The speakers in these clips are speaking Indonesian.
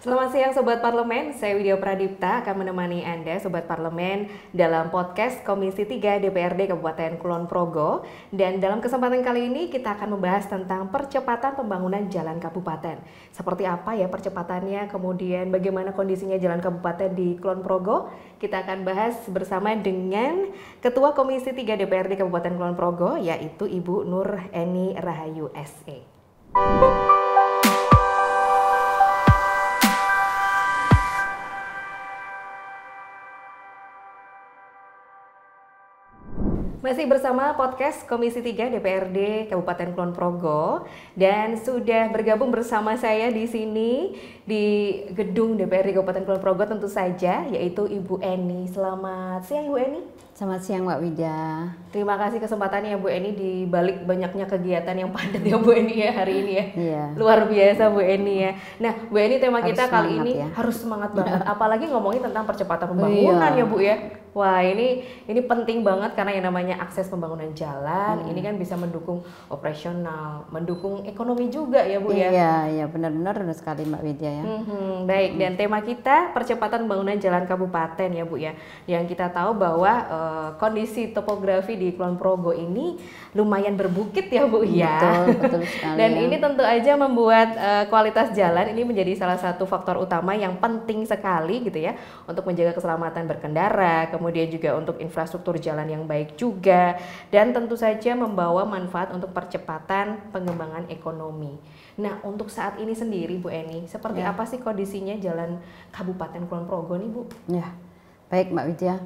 Selamat siang Sobat Parlemen, saya Widya Pradipta akan menemani Anda Sobat Parlemen dalam podcast Komisi 3 DPRD Kabupaten Kulon Progo dan dalam kesempatan kali ini kita akan membahas tentang percepatan pembangunan jalan kabupaten. Seperti apa ya percepatannya, kemudian bagaimana kondisinya jalan kabupaten di Kulon Progo? Kita akan bahas bersama dengan Ketua Komisi 3 DPRD Kabupaten Kulon Progo yaitu Ibu Nur Eni Rahayu SE. Masih bersama podcast Komisi 3 DPRD Kabupaten Kulon Progo dan sudah bergabung bersama saya di sini di gedung DPRD Kabupaten Kulon Progo tentu saja yaitu Ibu Eni. Selamat siang Ibu Eni. Selamat siang Mbak Wida. Terima kasih kesempatannya Bu Eni di balik banyaknya kegiatan yang padat ya Bu Eni ya hari ini ya. Iya. Luar biasa Bu Eni ya. Nah Bu Eni tema harus kita kali ini ya. harus semangat banget. Apalagi ngomongin tentang percepatan pembangunan iya. ya Bu ya Wah ini ini penting banget karena yang namanya akses pembangunan jalan hmm. ini kan bisa mendukung operasional, mendukung ekonomi juga ya Bu iya, ya. Iya iya benar-benar benar sekali Mbak Widya ya. Mm-hmm, hmm, baik hmm. dan tema kita percepatan pembangunan jalan kabupaten ya Bu ya. Yang kita tahu bahwa uh, kondisi topografi di Kulon Progo ini lumayan berbukit ya Bu ya. Betul sekali. dan ya. ini tentu aja membuat uh, kualitas jalan ini menjadi salah satu faktor utama yang penting sekali gitu ya untuk menjaga keselamatan berkendara kemudian juga untuk infrastruktur jalan yang baik juga, dan tentu saja membawa manfaat untuk percepatan pengembangan ekonomi. Nah, untuk saat ini sendiri Bu Eni, seperti ya. apa sih kondisinya jalan Kabupaten Kulon Progo nih Bu? Ya, baik Mbak Widya.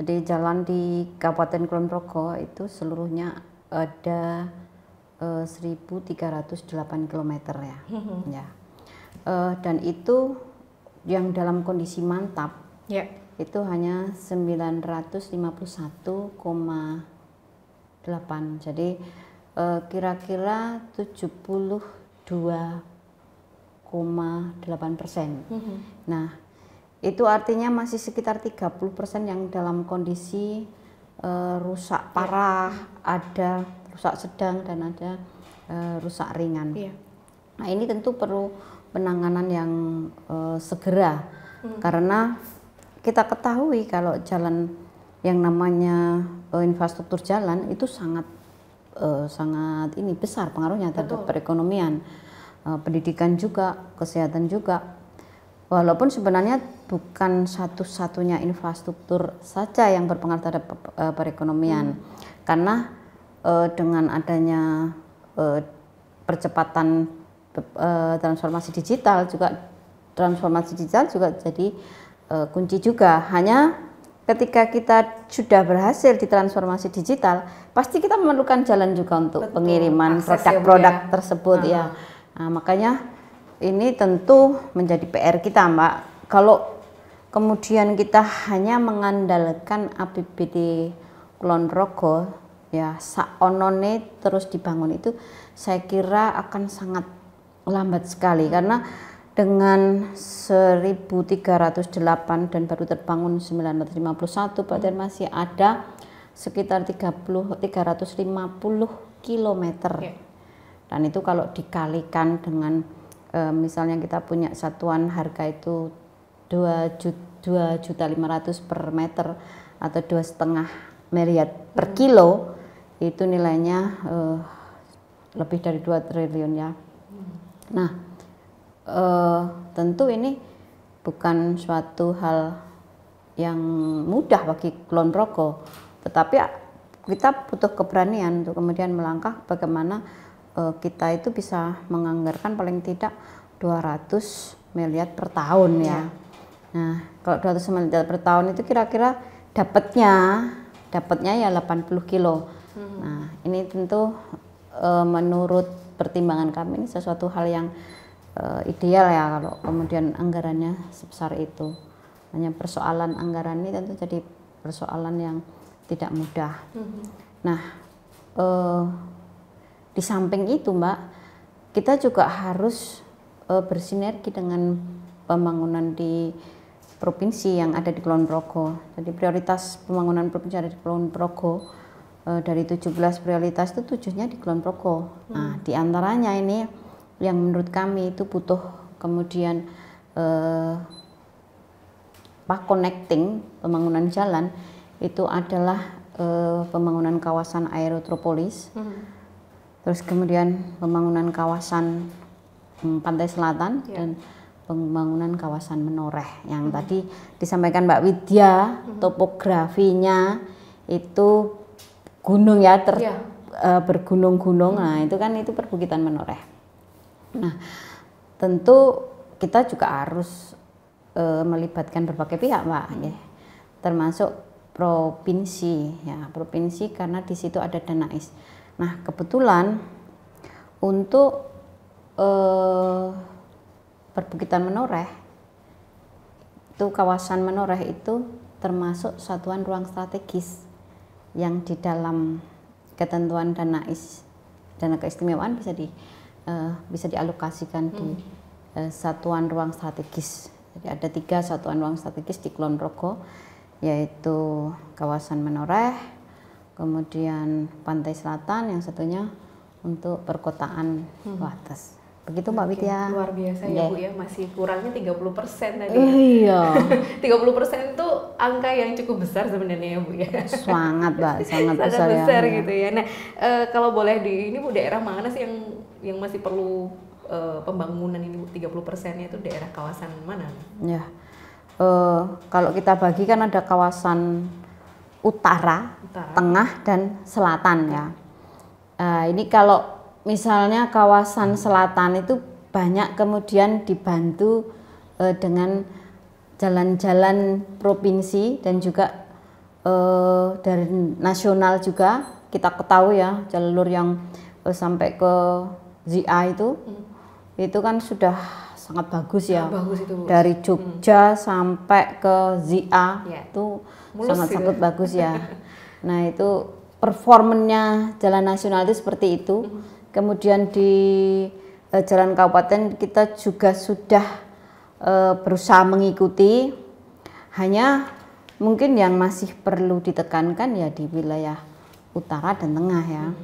Jadi jalan di Kabupaten Kulon Progo itu seluruhnya ada uh, 1.308 km ya. Mm-hmm. ya. Uh, dan itu yang dalam kondisi mantap. Ya itu hanya 951,8 jadi eh, kira-kira 72,8 persen mm -hmm. nah itu artinya masih sekitar 30 persen yang dalam kondisi uh, rusak ya. parah yeah. ada rusak sedang dan ada uh, rusak ringan yeah. nah ini tentu perlu penanganan yang segera hmm. karena kita ketahui kalau jalan yang namanya uh, infrastruktur jalan itu sangat uh, sangat ini besar pengaruhnya terhadap perekonomian, uh, pendidikan juga, kesehatan juga. Walaupun sebenarnya bukan satu-satunya infrastruktur saja yang berpengaruh terhadap uh, perekonomian, hmm. karena uh, dengan adanya uh, percepatan uh, transformasi digital juga transformasi digital juga jadi e, kunci juga. Hanya ketika kita sudah berhasil di transformasi digital, pasti kita memerlukan jalan juga untuk Betul, pengiriman ya, produk-produk ya. tersebut Aha. ya. Ah. Nah, makanya ini tentu menjadi PR kita, Mbak. Kalau kemudian kita hanya mengandalkan APBD Kulon Progo ya saonone terus dibangun itu saya kira akan sangat lambat sekali karena dengan 1308 dan baru terbangun 951 berarti masih ada sekitar 30 350 km. Yeah. Dan itu kalau dikalikan dengan e, misalnya kita punya satuan harga itu 2 juta juta 500 per meter atau dua setengah miliar per hmm. kilo itu nilainya e, lebih dari 2 triliun ya. Hmm. Nah, uh, tentu ini bukan suatu hal yang mudah bagi klon rokok, tetapi kita butuh keberanian untuk kemudian melangkah bagaimana uh, kita itu bisa menganggarkan paling tidak 200 miliar per tahun ya. ya. Nah, kalau 200 miliar per tahun itu kira-kira dapatnya dapatnya ya 80 kilo. Hmm. Nah, ini tentu uh, menurut pertimbangan kami ini sesuatu hal yang uh, ideal ya kalau kemudian anggarannya sebesar itu. Hanya persoalan anggaran ini tentu jadi persoalan yang tidak mudah. Mm-hmm. Nah, uh, di samping itu, Mbak, kita juga harus uh, bersinergi dengan pembangunan di provinsi yang ada di Kulon Progo. Jadi prioritas pembangunan provinsi ada di Kulon Progo e, dari 17 prioritas itu tujuhnya di Kulon Progo. Nah, mm-hmm. di antaranya ini yang menurut kami itu butuh kemudian eh, connecting pembangunan jalan itu adalah eh, pembangunan kawasan aerotropolis, mm -hmm. terus kemudian pembangunan kawasan hmm, pantai selatan yeah. dan pembangunan kawasan menoreh yang mm -hmm. tadi disampaikan Mbak Widya mm -hmm. topografinya itu gunung ya ter yeah. Ya. uh, bergunung-gunung mm -hmm. nah itu kan itu perbukitan menoreh Nah, tentu kita juga harus e, melibatkan berbagai pihak, Pak, ya. termasuk provinsi, ya provinsi karena di situ ada danais. Nah, kebetulan untuk e, perbukitan menoreh itu kawasan menoreh itu termasuk satuan ruang strategis yang di dalam ketentuan danais dana keistimewaan bisa di uh, bisa dialokasikan hmm. di uh, eh, satuan ruang strategis. Jadi ada tiga satuan ruang strategis di Kulon Progo, yaitu kawasan Menoreh, kemudian Pantai Selatan, yang satunya untuk perkotaan hmm. atas. Begitu Mbak Witya. Luar biasa yeah. ya iya. Bu ya, masih kurangnya 30 persen tadi. Uh, iya. 30 persen itu angka yang cukup besar sebenarnya ya Bu ya. Sangat Mbak, sangat, sangat besar, ya, besar ya. gitu ya. Nah, e, kalau boleh di ini Bu daerah mana sih yang yang masih perlu uh, pembangunan ini 30 persennya itu daerah kawasan mana? Ya, uh, kalau kita bagi kan ada kawasan utara, utara. tengah dan selatan ya. Uh, ini kalau misalnya kawasan selatan itu banyak kemudian dibantu uh, dengan jalan-jalan provinsi dan juga uh, dari nasional juga kita ketahui ya jalur yang uh, sampai ke ZI itu hmm. itu kan sudah sangat bagus ya. Bagus itu. Dari hmm. Jogja hmm. sampai ke ZI yeah. itu sangat gitu. sangat bagus ya. nah, itu performennya jalan nasional itu seperti itu. Hmm. Kemudian di uh, jalan kabupaten kita juga sudah uh, berusaha mengikuti hanya mungkin yang masih perlu ditekankan ya di wilayah utara dan tengah ya. Hmm.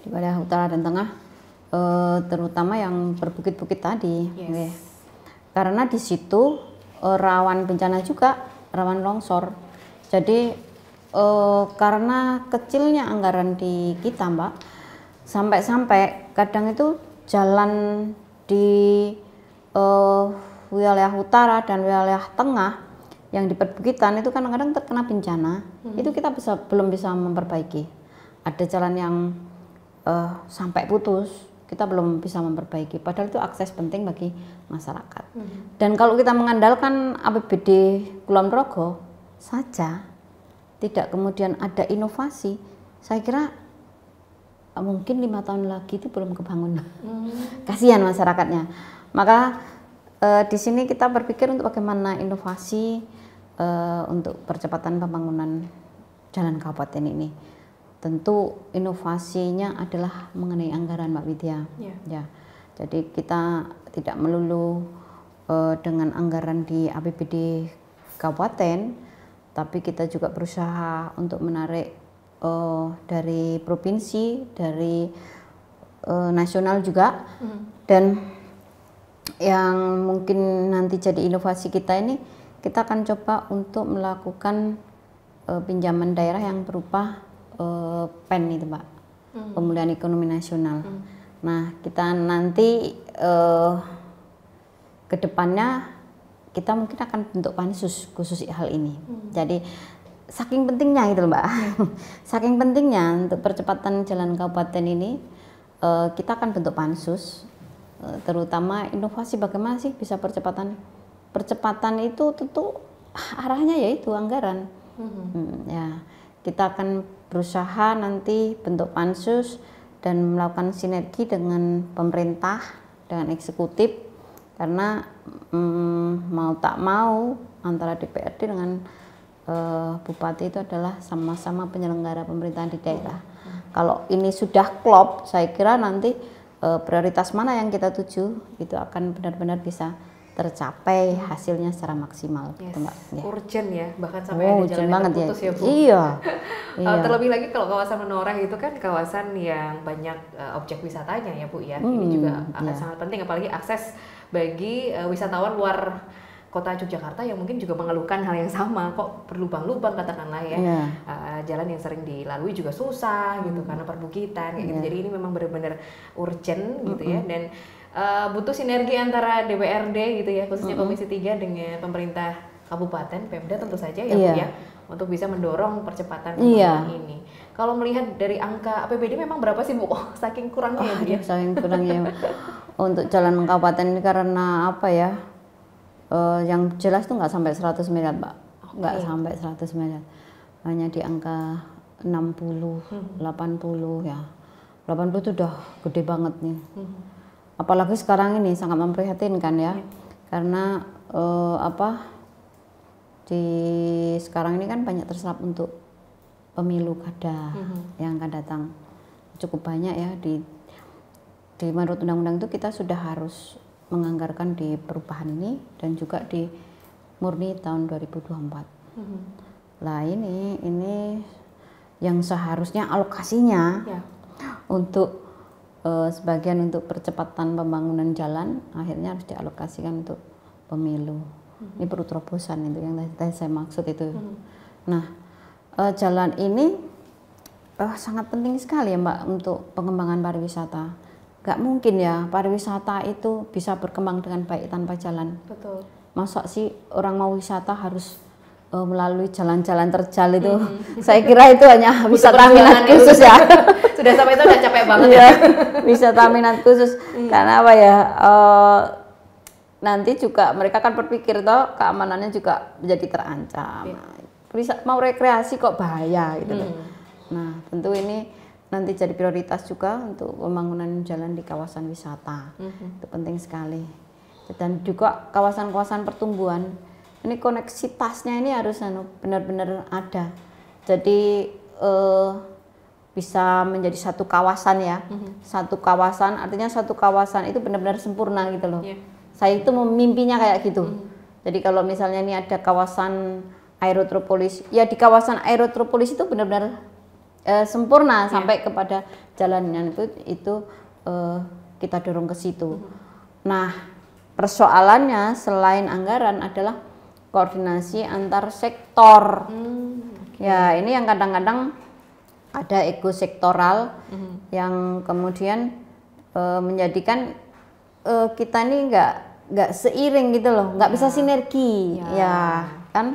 Di wilayah utara dan tengah uh, terutama yang berbukit-bukit tadi. Yes. Okay. Karena di situ uh, rawan bencana juga, rawan longsor. Jadi uh, karena kecilnya anggaran di kita, Mbak, sampai-sampai kadang itu jalan di uh, wilayah utara dan wilayah tengah yang di perbukitan itu kadang-kadang terkena bencana, hmm. itu kita bisa belum bisa memperbaiki. Ada jalan yang uh, sampai putus, kita belum bisa memperbaiki. Padahal itu akses penting bagi masyarakat. Hmm. Dan kalau kita mengandalkan APBD Kulon Progo saja, tidak kemudian ada inovasi, saya kira eh, mungkin lima tahun lagi itu belum kebangun. Hmm. Kasihan masyarakatnya. Maka e, di sini kita berpikir untuk bagaimana inovasi e, untuk percepatan pembangunan jalan kabupaten ini tentu inovasinya adalah mengenai anggaran Mbak Widya. Yeah. Ya. Jadi kita tidak melulu uh, dengan anggaran di APBD kabupaten, tapi kita juga berusaha untuk menarik uh, dari provinsi, dari uh, nasional juga. Mm. Dan yang mungkin nanti jadi inovasi kita ini, kita akan coba untuk melakukan uh, pinjaman daerah yang berupa uh, PEN itu Pak, hmm. Pemulihan Ekonomi Nasional. Hmm. Nah, kita nanti uh, eh, kedepannya kita mungkin akan bentuk pansus khusus hal ini. Hmm. Jadi saking pentingnya gitu Mbak, saking pentingnya untuk percepatan jalan kabupaten ini, uh, kita akan bentuk pansus, terutama inovasi bagaimana sih bisa percepatan. Percepatan itu tentu arahnya yaitu anggaran. Hmm. Hmm, ya kita akan berusaha nanti bentuk pansus dan melakukan sinergi dengan pemerintah dengan eksekutif karena mm, mau tak mau antara DPRD dengan uh, bupati itu adalah sama-sama penyelenggara pemerintahan di daerah. Hmm. Kalau ini sudah klop, saya kira nanti uh, prioritas mana yang kita tuju itu akan benar-benar bisa tercapai hasilnya secara maksimal. Gitu, yes. Gitu, Mbak. Ya. Urgent ya, bahkan sampai oh, ada jalan banget ya. terputus ya, ya Bu. Iya. iya. Terlebih lagi kalau kawasan Menoreh itu kan kawasan yang banyak uh, objek wisatanya ya Bu ya. Hmm, Ini juga akan iya. sangat penting apalagi akses bagi uh, wisatawan luar kota Yogyakarta yang mungkin juga mengeluhkan hal yang sama kok berlubang-lubang katakanlah ya yeah. Iya. uh, jalan yang sering dilalui juga susah gitu hmm. karena perbukitan yeah. gitu iya. jadi ini memang benar-benar urgent gitu mm -hmm. ya dan uh, butuh sinergi antara DPRD gitu ya khususnya mm -hmm. Komisi 3 dengan pemerintah kabupaten Pemda tentu saja ya yeah. ya untuk bisa mendorong percepatan yeah. ini. Kalau melihat dari angka APBD memang berapa sih Bu? Oh, saking kurangnya oh, ya. Saking kurangnya. Ya, untuk jalan kabupaten ini karena apa ya? Uh, yang jelas tuh nggak sampai 100 miliar, Pak. Nggak okay. sampai 100 miliar. Hanya di angka 60, hmm. 80 ya. 80 itu udah gede banget nih. Hmm apalagi sekarang ini sangat memprihatinkan ya, iya. karena uh, apa di sekarang ini kan banyak terserap untuk pemilu kada mm -hmm. yang akan datang cukup banyak ya di di menurut undang-undang itu kita sudah harus menganggarkan di perubahan ini dan juga di murni tahun 2024. Mm -hmm. lah ini ini yang seharusnya alokasinya ya. untuk Eh, sebagian untuk percepatan pembangunan jalan akhirnya harus dialokasikan untuk pemilu. Hmm. Ini perlu terobosan itu yang tadi saya maksud itu. Hmm. Nah, eh, jalan ini eh, sangat penting sekali ya Mbak untuk pengembangan pariwisata. Gak mungkin ya pariwisata itu bisa berkembang dengan baik tanpa jalan. Betul. Masa sih orang mau wisata harus uh, melalui jalan-jalan terjal itu hmm. saya kira itu hanya bisa minat khusus ya sudah sampai itu udah capek banget iya, ya Bisa minat khusus hmm. karena apa ya uh, nanti juga mereka kan berpikir toh keamanannya juga menjadi terancam iya. nah, bisa hmm. mau rekreasi kok bahaya gitu hmm. nah tentu ini nanti jadi prioritas juga untuk pembangunan jalan di kawasan wisata hmm. itu penting sekali dan juga kawasan-kawasan pertumbuhan ini koneksitasnya ini harus anu, benar-benar ada jadi eh, bisa menjadi satu kawasan ya mm-hmm. satu kawasan artinya satu kawasan itu benar-benar sempurna gitu loh yeah. saya itu mimpinya kayak gitu mm-hmm. jadi kalau misalnya ini ada kawasan aerotropolis ya di kawasan aerotropolis itu benar-benar eh, sempurna yeah. sampai kepada jalanan itu itu eh, kita dorong ke situ mm-hmm. nah persoalannya selain anggaran adalah koordinasi antar sektor. Hmm, okay. Ya, ini yang kadang-kadang ada ego sektoral hmm. yang kemudian e, menjadikan e, kita ini enggak nggak seiring gitu loh, nggak bisa ya. sinergi, ya. ya kan?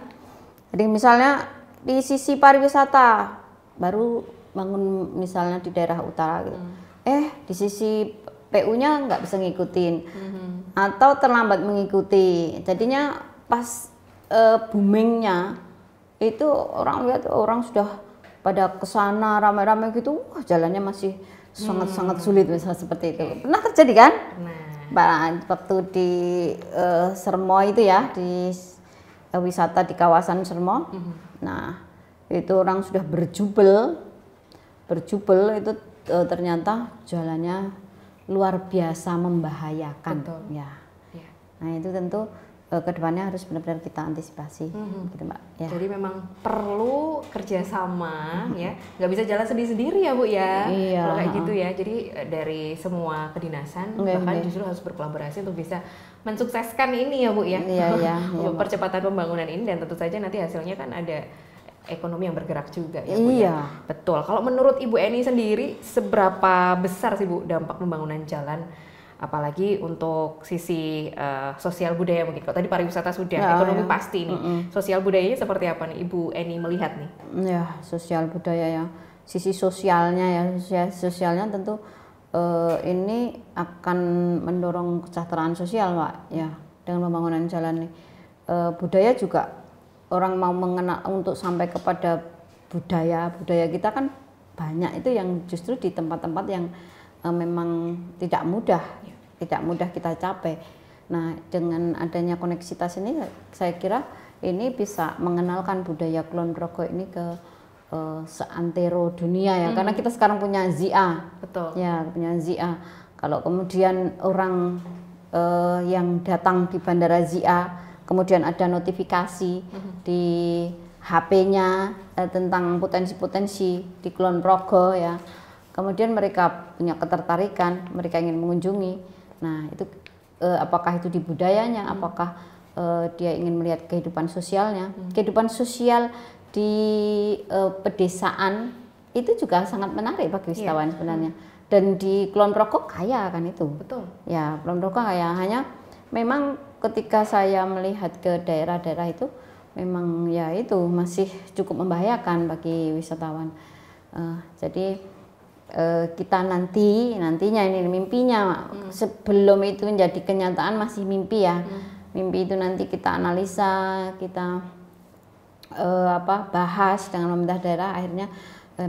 Jadi misalnya di sisi pariwisata baru bangun misalnya di daerah utara gitu, hmm. eh di sisi PU-nya nggak bisa ngikutin -hmm. atau terlambat mengikuti, jadinya pas uh, boomingnya itu orang lihat orang sudah pada kesana ramai-ramai gitu, wah jalannya masih sangat-sangat hmm. sulit misalnya seperti itu. Pernah terjadi kan? Pernah. Waktu di uh, Sermo itu ya di uh, wisata di kawasan Sermo. Hmm. Nah itu orang sudah berjubel, berjubel itu uh, ternyata jalannya luar biasa membahayakan. Betul. Ya. ya. Nah itu tentu Eh, kedepannya harus benar-benar kita antisipasi, hmm gitu mbak. Ya. Jadi memang perlu kerjasama, mm-hmm. ya, nggak bisa jalan sendiri-sendiri ya bu ya, iya, kalau kayak gitu ya. Jadi eh, dari semua kedinasan okay, bahkan okay. justru harus berkolaborasi untuk bisa mensukseskan ini ya bu ya, iya, iya, iya, percepatan pembangunan ini dan tentu saja nanti hasilnya kan ada ekonomi yang bergerak juga ya Bu. Ya. Iya. Betul. Kalau menurut Ibu Eni sendiri seberapa besar sih Bu dampak pembangunan jalan apalagi untuk sisi uh, sosial budaya mungkin kalau tadi pariwisata sudah ya, ekonomi ya. pasti nih mm -hmm. sosial budayanya seperti apa nih ibu Eni melihat nih mm, ya sosial budaya ya sisi sosialnya ya sosial, sosialnya tentu uh, ini akan mendorong kesejahteraan sosial pak ya dengan pembangunan jalan nih uh, budaya juga orang mau mengenal untuk sampai kepada budaya budaya kita kan banyak itu yang justru di tempat-tempat yang memang tidak mudah tidak mudah kita capai. Nah, dengan adanya koneksitas ini saya kira ini bisa mengenalkan budaya Kulon Progo ini ke uh, seantero dunia ya. Hmm. Karena kita sekarang punya Zia. Betul. Ya, punya Zia. Kalau kemudian orang uh, yang datang di Bandara Zia, kemudian ada notifikasi hmm. di HP-nya eh, tentang potensi-potensi di Kulon Progo ya. Kemudian mereka punya ketertarikan, mereka ingin mengunjungi Nah, itu eh, apakah itu di budayanya, hmm. apakah eh, dia ingin melihat kehidupan sosialnya. Hmm. Kehidupan sosial di eh, pedesaan itu juga sangat menarik bagi iya. wisatawan yeah. Hmm. sebenarnya. Dan di Kulon Progo kaya kan itu. Betul. Ya, Kulon Progo kaya. Hanya memang ketika saya melihat ke daerah-daerah itu memang ya itu masih cukup membahayakan bagi wisatawan. Uh, jadi Eh, kita nanti nantinya ini mimpinya hmm. sebelum itu menjadi kenyataan masih mimpi ya hmm. mimpi itu nanti kita analisa kita uh, apa bahas dengan pemerintah daerah akhirnya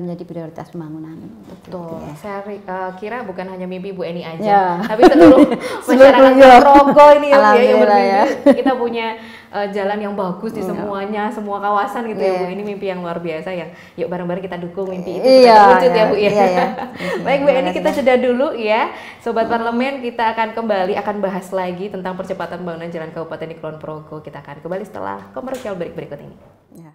menjadi prioritas pembangunan. Betul. Gitu ya. Saya uh, kira bukan hanya mimpi Bu Eni aja, ya. tapi seluruh masyarakat Ponorogo ini ya, ya yang ya, ya. kita punya uh, jalan yang bagus di ya. semuanya, semua kawasan gitu ya. ya Bu. Ini mimpi yang luar biasa ya. Yuk bareng-bareng kita dukung mimpi itu yeah, iya, wujud ya, ya Bu ya. ya, ya. Baik Bu Eni kita jeda dulu ya. Sobat hmm. Parlemen kita akan kembali akan bahas lagi tentang percepatan pembangunan jalan Kabupaten Kulon Progo. Kita akan kembali setelah komersial break berikut ini. Ya.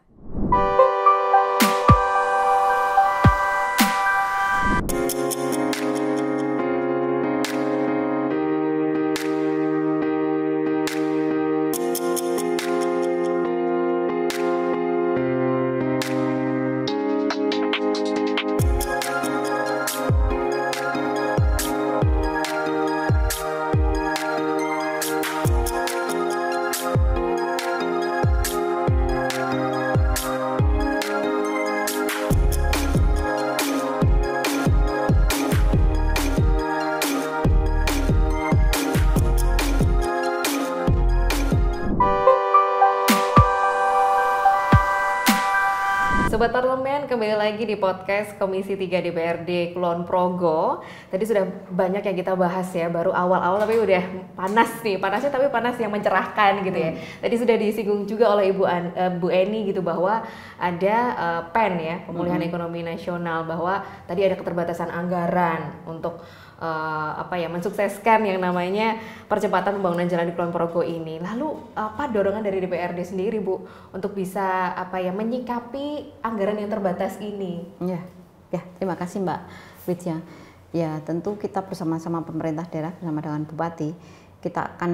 Parlemen kembali lagi di podcast Komisi 3 DPRD Kulon Progo. Tadi sudah banyak yang kita bahas ya, baru awal-awal tapi udah panas nih, panasnya tapi panas yang mencerahkan gitu ya. Hmm. Tadi sudah disinggung juga oleh Ibu An, eh, Bu Eni gitu bahwa ada uh, PEN ya, pemulihan hmm. ekonomi nasional bahwa tadi ada keterbatasan anggaran untuk uh, apa ya mensukseskan yang namanya percepatan pembangunan jalan di Kulon Progo ini. Lalu eh, apa dorongan dari DPRD sendiri Bu untuk bisa apa ya menyikapi anggaran yang terbatas ini? Ya, ya terima kasih Mbak Widya. Ya tentu kita bersama-sama pemerintah daerah bersama dengan Bupati kita akan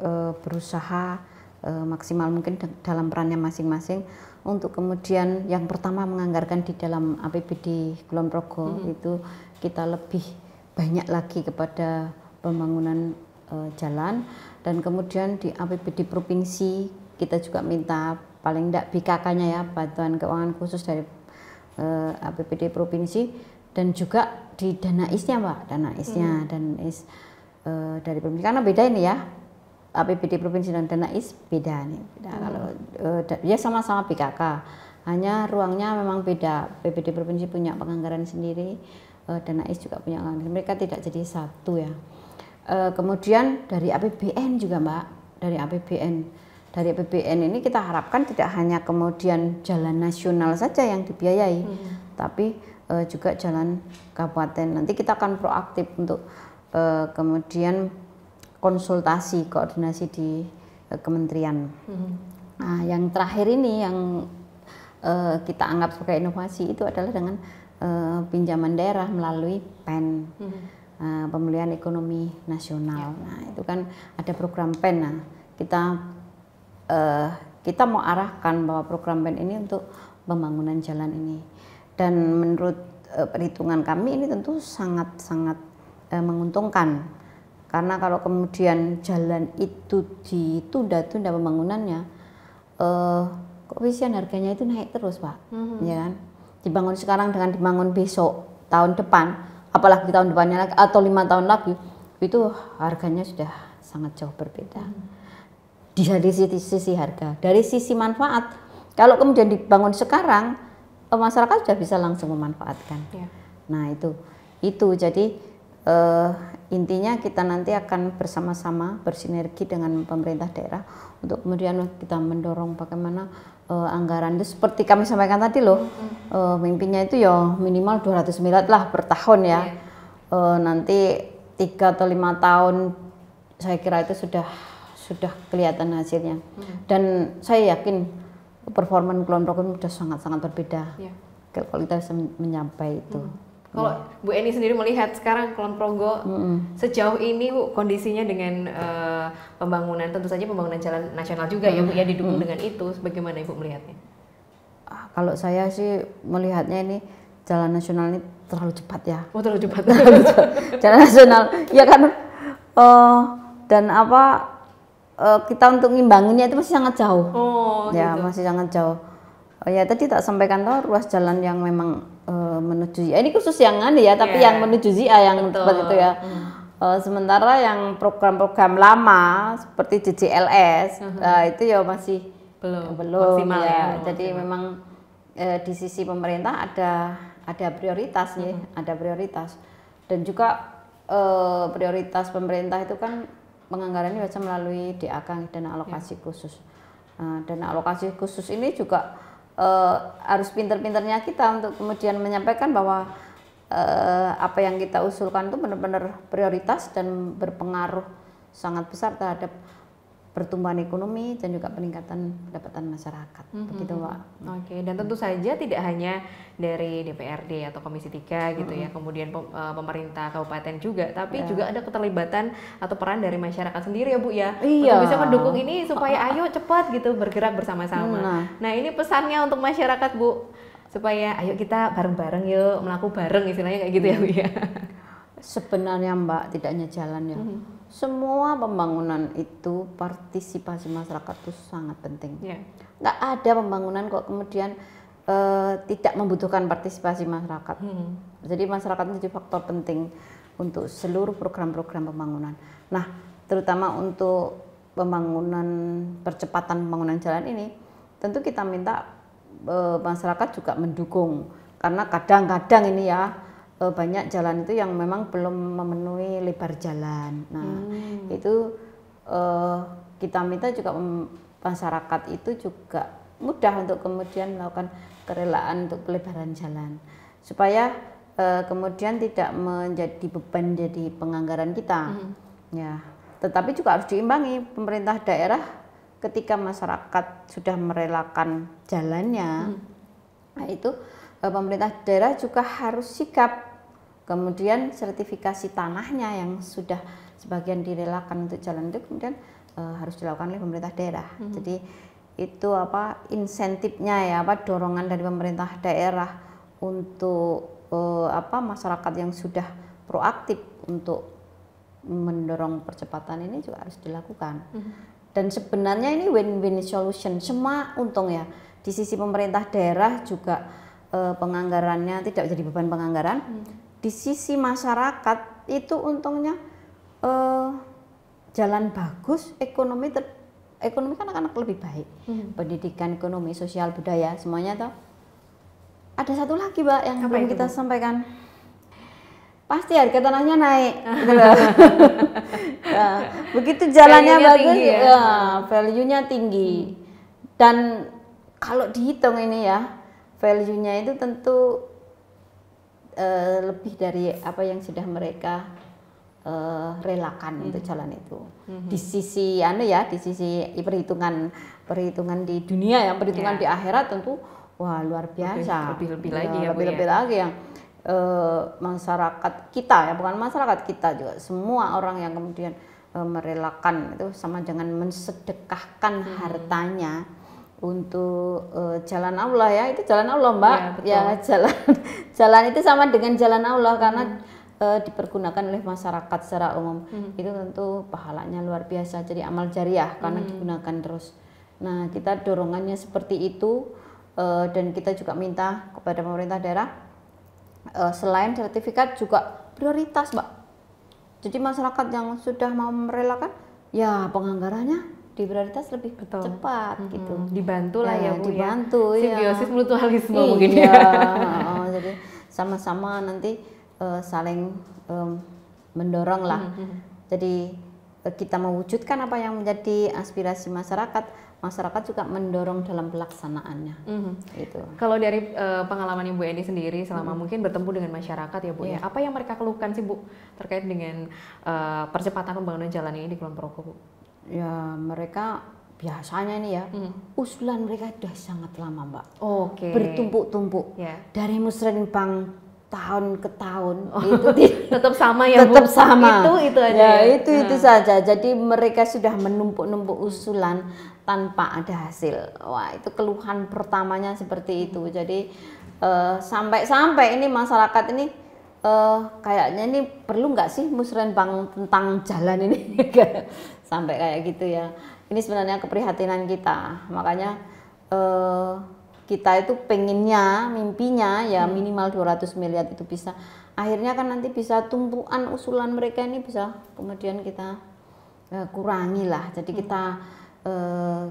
uh, berusaha maksimal mungkin dalam perannya masing-masing untuk kemudian yang pertama menganggarkan di dalam APBD Kulon Progo mm -hmm. itu kita lebih banyak lagi kepada pembangunan uh, jalan dan kemudian di APBD provinsi kita juga minta paling tidak BKK-nya ya bantuan keuangan khusus dari uh, eh, APBD provinsi dan juga di dana isnya pak dana isnya hmm. dan is uh, dari provinsi karena beda ini ya APBD provinsi dan dana is beda nih beda hmm. kalau uh, ya sama-sama BKK hanya ruangnya memang beda APBD provinsi punya penganggaran sendiri Eh, dana IS juga punya anggaran mereka tidak jadi satu ya eh, kemudian dari APBN juga mbak dari APBN dari APBN ini kita harapkan tidak hanya kemudian jalan nasional saja yang dibiayai hmm. tapi eh, juga jalan kabupaten nanti kita akan proaktif untuk kemudian konsultasi koordinasi di kementerian hmm. nah yang terakhir ini yang kita anggap sebagai inovasi itu adalah dengan uh, pinjaman daerah melalui PEN hmm. uh, eh, Pemulihan Ekonomi Nasional. Ya. Nah itu kan ada program PEN. Nah kita uh, kita mau arahkan bahwa program PEN ini untuk pembangunan jalan ini dan menurut uh, perhitungan kami ini tentu sangat sangat uh, menguntungkan karena kalau kemudian jalan itu ditunda-tunda pembangunannya uh, koefisien harganya itu naik terus pak, mm -hmm. ya kan? dibangun sekarang dengan dibangun besok tahun depan apalagi tahun depannya lagi atau lima tahun lagi itu harganya sudah sangat jauh berbeda hmm. dari sisi, sisi harga dari sisi manfaat kalau kemudian dibangun sekarang eh, masyarakat sudah bisa langsung memanfaatkan ya. nah itu itu jadi uh, intinya kita nanti akan bersama-sama bersinergi dengan pemerintah daerah untuk kemudian kita mendorong bagaimana uh, anggaran itu seperti kami sampaikan tadi loh mm-hmm. uh, mimpinya itu ya minimal 200 miliar lah per tahun ya yeah. Iya. uh, nanti tiga atau lima tahun saya kira itu sudah sudah kelihatan hasilnya mm-hmm. dan saya yakin performa kelompok itu sudah sangat sangat berbeda yeah. kalau kita bisa mencapai itu mm-hmm. Kalau Bu Eni sendiri melihat sekarang Kulon Progo mm-hmm. sejauh ini Bu kondisinya dengan uh, pembangunan tentu saja pembangunan jalan nasional juga mm-hmm. ya Bu ya didukung mm-hmm. dengan itu bagaimana Ibu melihatnya? Ah, kalau saya sih melihatnya ini jalan nasional ini terlalu cepat ya. Oh, terlalu cepat. terlalu cepat. jalan nasional ya kan uh, dan apa uh, kita untuk ngimbanginnya itu masih sangat jauh. Oh, ya, gitu. masih sangat jauh. Oh, ya tadi tak sampaikan tuh ruas jalan yang memang uh, menuju ini khusus yang anu ya tapi yeah. yang menuju ZIA yang seperti itu ya uh, sementara yang program-program lama seperti JJLS uh hmm. eh, -huh. uh, itu ya masih belum belum ya, ya jadi maksimal. memang uh, di sisi pemerintah ada ada prioritas ya uh -huh. ada prioritas dan juga uh, prioritas pemerintah itu kan penganggarannya bisa melalui DAK dana alokasi yeah. khusus Nah, dana alokasi khusus ini juga Eh, harus pinter-pinternya kita untuk kemudian menyampaikan bahwa eh, apa yang kita usulkan itu benar-benar prioritas dan berpengaruh sangat besar terhadap pertumbuhan ekonomi dan juga peningkatan pendapatan masyarakat. Mm -hmm. Begitu, Pak. Oke, okay. dan tentu saja tidak hanya dari DPRD atau Komisi 3 gitu mm -hmm. ya, mhm. kemudian eh, pemerintah kabupaten juga, tapi yeah. juga ada keterlibatan atau peran dari masyarakat sendiri ya, Bu ya. Iya. Untuk bisa mendukung ini supaya ayo cepat gitu bergerak bersama-sama. Nah. nah, ini pesannya untuk masyarakat, Bu, supaya ayo kita bareng-bareng yuk, melakukan bareng istilahnya kayak gitu mm -hmm. ya, Bu ya. Sebenarnya Mbak tidaknya hanya jalan ya. Mm -hmm semua pembangunan itu partisipasi masyarakat itu sangat penting. Yeah. ada pembangunan kok kemudian uh, tidak membutuhkan partisipasi masyarakat. Hmm. Jadi masyarakat menjadi faktor penting untuk seluruh program-program pembangunan. Nah, terutama untuk pembangunan percepatan pembangunan jalan ini, tentu kita minta e, masyarakat juga mendukung karena kadang-kadang ini ya uh, banyak jalan itu yang memang belum memenuhi lebar jalan. Nah, hmm. itu uh, kita minta juga masyarakat itu juga mudah untuk kemudian melakukan kerelaan untuk pelebaran jalan supaya uh, kemudian tidak menjadi beban jadi penganggaran kita. Hmm. Ya, tetapi juga harus diimbangi pemerintah daerah ketika masyarakat sudah merelakan jalannya. Hmm. Nah, itu Eh, pemerintah daerah juga harus sikap kemudian sertifikasi tanahnya yang sudah sebagian direlakan untuk jalan itu kemudian e, harus dilakukan oleh pemerintah daerah. Mm -hmm. Jadi itu apa insentifnya ya apa dorongan dari pemerintah daerah untuk e, apa masyarakat yang sudah proaktif untuk mendorong percepatan ini juga harus dilakukan. Mm -hmm. Dan sebenarnya ini win-win solution semua untung ya. Di sisi pemerintah daerah juga uh, penganggarannya tidak jadi beban penganggaran. Hmm. Di sisi masyarakat itu untungnya uh, jalan bagus, ekonomi ter, ekonomi kan anak-anak lebih baik. Hmm. Pendidikan, ekonomi, sosial, budaya semuanya toh. Ada satu lagi, Mbak, yang Apa belum kita bu? sampaikan. Pasti harga tanahnya naik, gitu nah, begitu jalannya value bagus, ya? ya, value-nya tinggi. Hmm. Dan kalau dihitung ini ya, value-nya itu tentu uh, lebih dari apa yang sudah mereka uh, relakan hmm. untuk jalan itu. Hmm. Di sisi anu ya, di sisi perhitungan perhitungan di dunia ya, perhitungan yeah. di akhirat tentu wah luar biasa. Lebih lebih, iya, lebih lagi ya, lebih lebih ya. lagi yang uh, masyarakat kita ya, bukan masyarakat kita juga semua orang yang kemudian merelakan itu sama dengan mensedekahkan hmm. hartanya untuk uh, jalan Allah ya itu jalan Allah mbak iya, ya, ya jalan jalan itu sama dengan jalan Allah karena hmm. uh, dipergunakan oleh masyarakat secara umum hmm. itu tentu pahalanya luar biasa jadi amal jariah karena hmm. digunakan terus nah kita dorongannya seperti itu uh, dan kita juga minta kepada pemerintah daerah uh, selain sertifikat juga prioritas mbak jadi masyarakat yang sudah mau merelakan ya penganggarannya di prioritas lebih Betul. cepat hmm. gitu. Dibantu lah ya, ya Bu ya. dibantu, ya. Simbiosis ya. mutualisme iya. mungkin ya. oh, jadi sama-sama nanti uh, saling um, mendorong lah. Hmm. hmm. Jadi eh, kita mewujudkan apa yang menjadi aspirasi masyarakat masyarakat juga mendorong dalam pelaksanaannya. Mm-hmm. Gitu. Kalau dari uh, pengalaman Ibu Eni sendiri selama mm-hmm. mungkin bertemu dengan masyarakat ya Bu yeah. ya, iya. apa yang mereka keluhkan sih Bu terkait dengan uh, percepatan pembangunan jalan ini di Kulon Progo Bu? ya mereka biasanya ini ya hmm. usulan mereka sudah sangat lama mbak okay. bertumpuk-tumpuk yeah. dari musrenbang tahun ke tahun oh, itu tetap sama ya tetap sama itu itu aja ya, ya? itu nah. itu hmm. saja jadi mereka sudah menumpuk-numpuk usulan tanpa ada hasil wah itu keluhan pertamanya seperti itu hmm. jadi eh, sampai-sampai uh, ini masyarakat ini uh, kayaknya ini perlu nggak sih musrenbang tentang jalan ini sampai kayak gitu ya ini sebenarnya keprihatinan kita makanya eh, kita itu pengennya mimpinya ya hmm. minimal 200 miliar itu bisa akhirnya kan nanti bisa tumpuan usulan mereka ini bisa kemudian kita eh, kurangi lah jadi hmm. kita eh,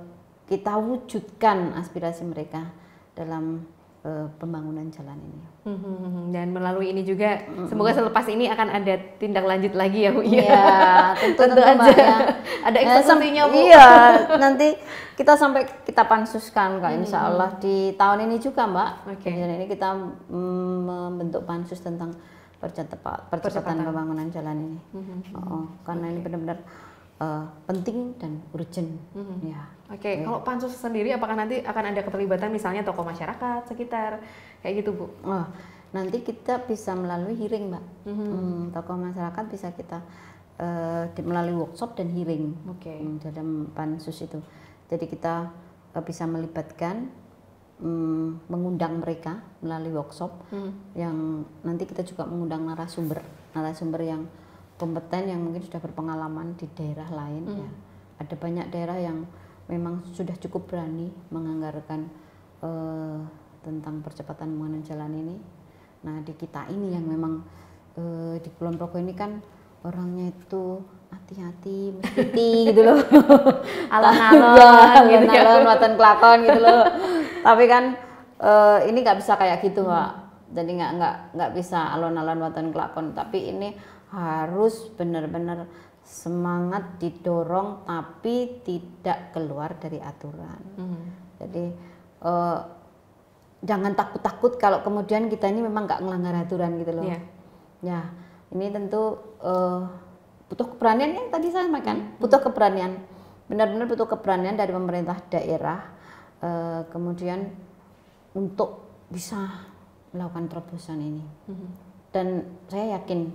kita wujudkan aspirasi mereka dalam Eh, pembangunan jalan ini. Hmm, hmm, hmm, dan melalui ini juga, semoga selepas ini akan ada tindak lanjut lagi ya Bu. Ya. Iya, tentu, tentu, tentu aja. Ya. Ada nah, eksekusinya Bu. Iya, nanti kita sampai kita pansuskan Kak, mm-hmm. Insya Allah di tahun ini juga Mbak. Okay. Di ini kita mm, membentuk pansus tentang percepatan, pembangunan jalan ini. Hmm. Oh, karena okay. ini benar-benar uh, penting dan urgent. Hmm. Ya. Oke, okay. Hmm. kalau pansus sendiri apakah nanti akan ada keterlibatan misalnya tokoh masyarakat sekitar kayak gitu bu? Oh, nanti kita bisa melalui hearing mbak. Mm-hmm. Hmm, tokoh masyarakat bisa kita uh, di, melalui workshop dan hearing okay. hmm, dalam pansus itu. Jadi kita uh, bisa melibatkan, um, mengundang mereka melalui workshop mm yang nanti kita juga mengundang narasumber, narasumber yang kompeten yang mungkin sudah berpengalaman di daerah lain. mm Ya. Hmm. Ada banyak daerah yang memang sudah cukup berani menganggarkan uh, tentang percepatan pembangunan jalan ini. Nah di kita ini yang memang uh, di Kulon Progo ini kan orangnya itu hati-hati mesti gitu loh alon-alon gitu alon watan kelakon gitu loh tapi kan uh, ini nggak bisa kayak gitu pak hmm. jadi nggak nggak nggak bisa alon-alon watan kelakon tapi ini harus benar-benar semangat didorong tapi tidak keluar dari aturan. Mm. Jadi uh, jangan takut-takut kalau kemudian kita ini memang nggak melanggar aturan gitu loh. Yeah. Ya, ini tentu uh, butuh keberanian yang tadi saya makan, mm. butuh hmm. keberanian, benar-benar butuh keberanian dari pemerintah daerah. Uh, kemudian untuk bisa melakukan terobosan ini. Mm. Dan saya yakin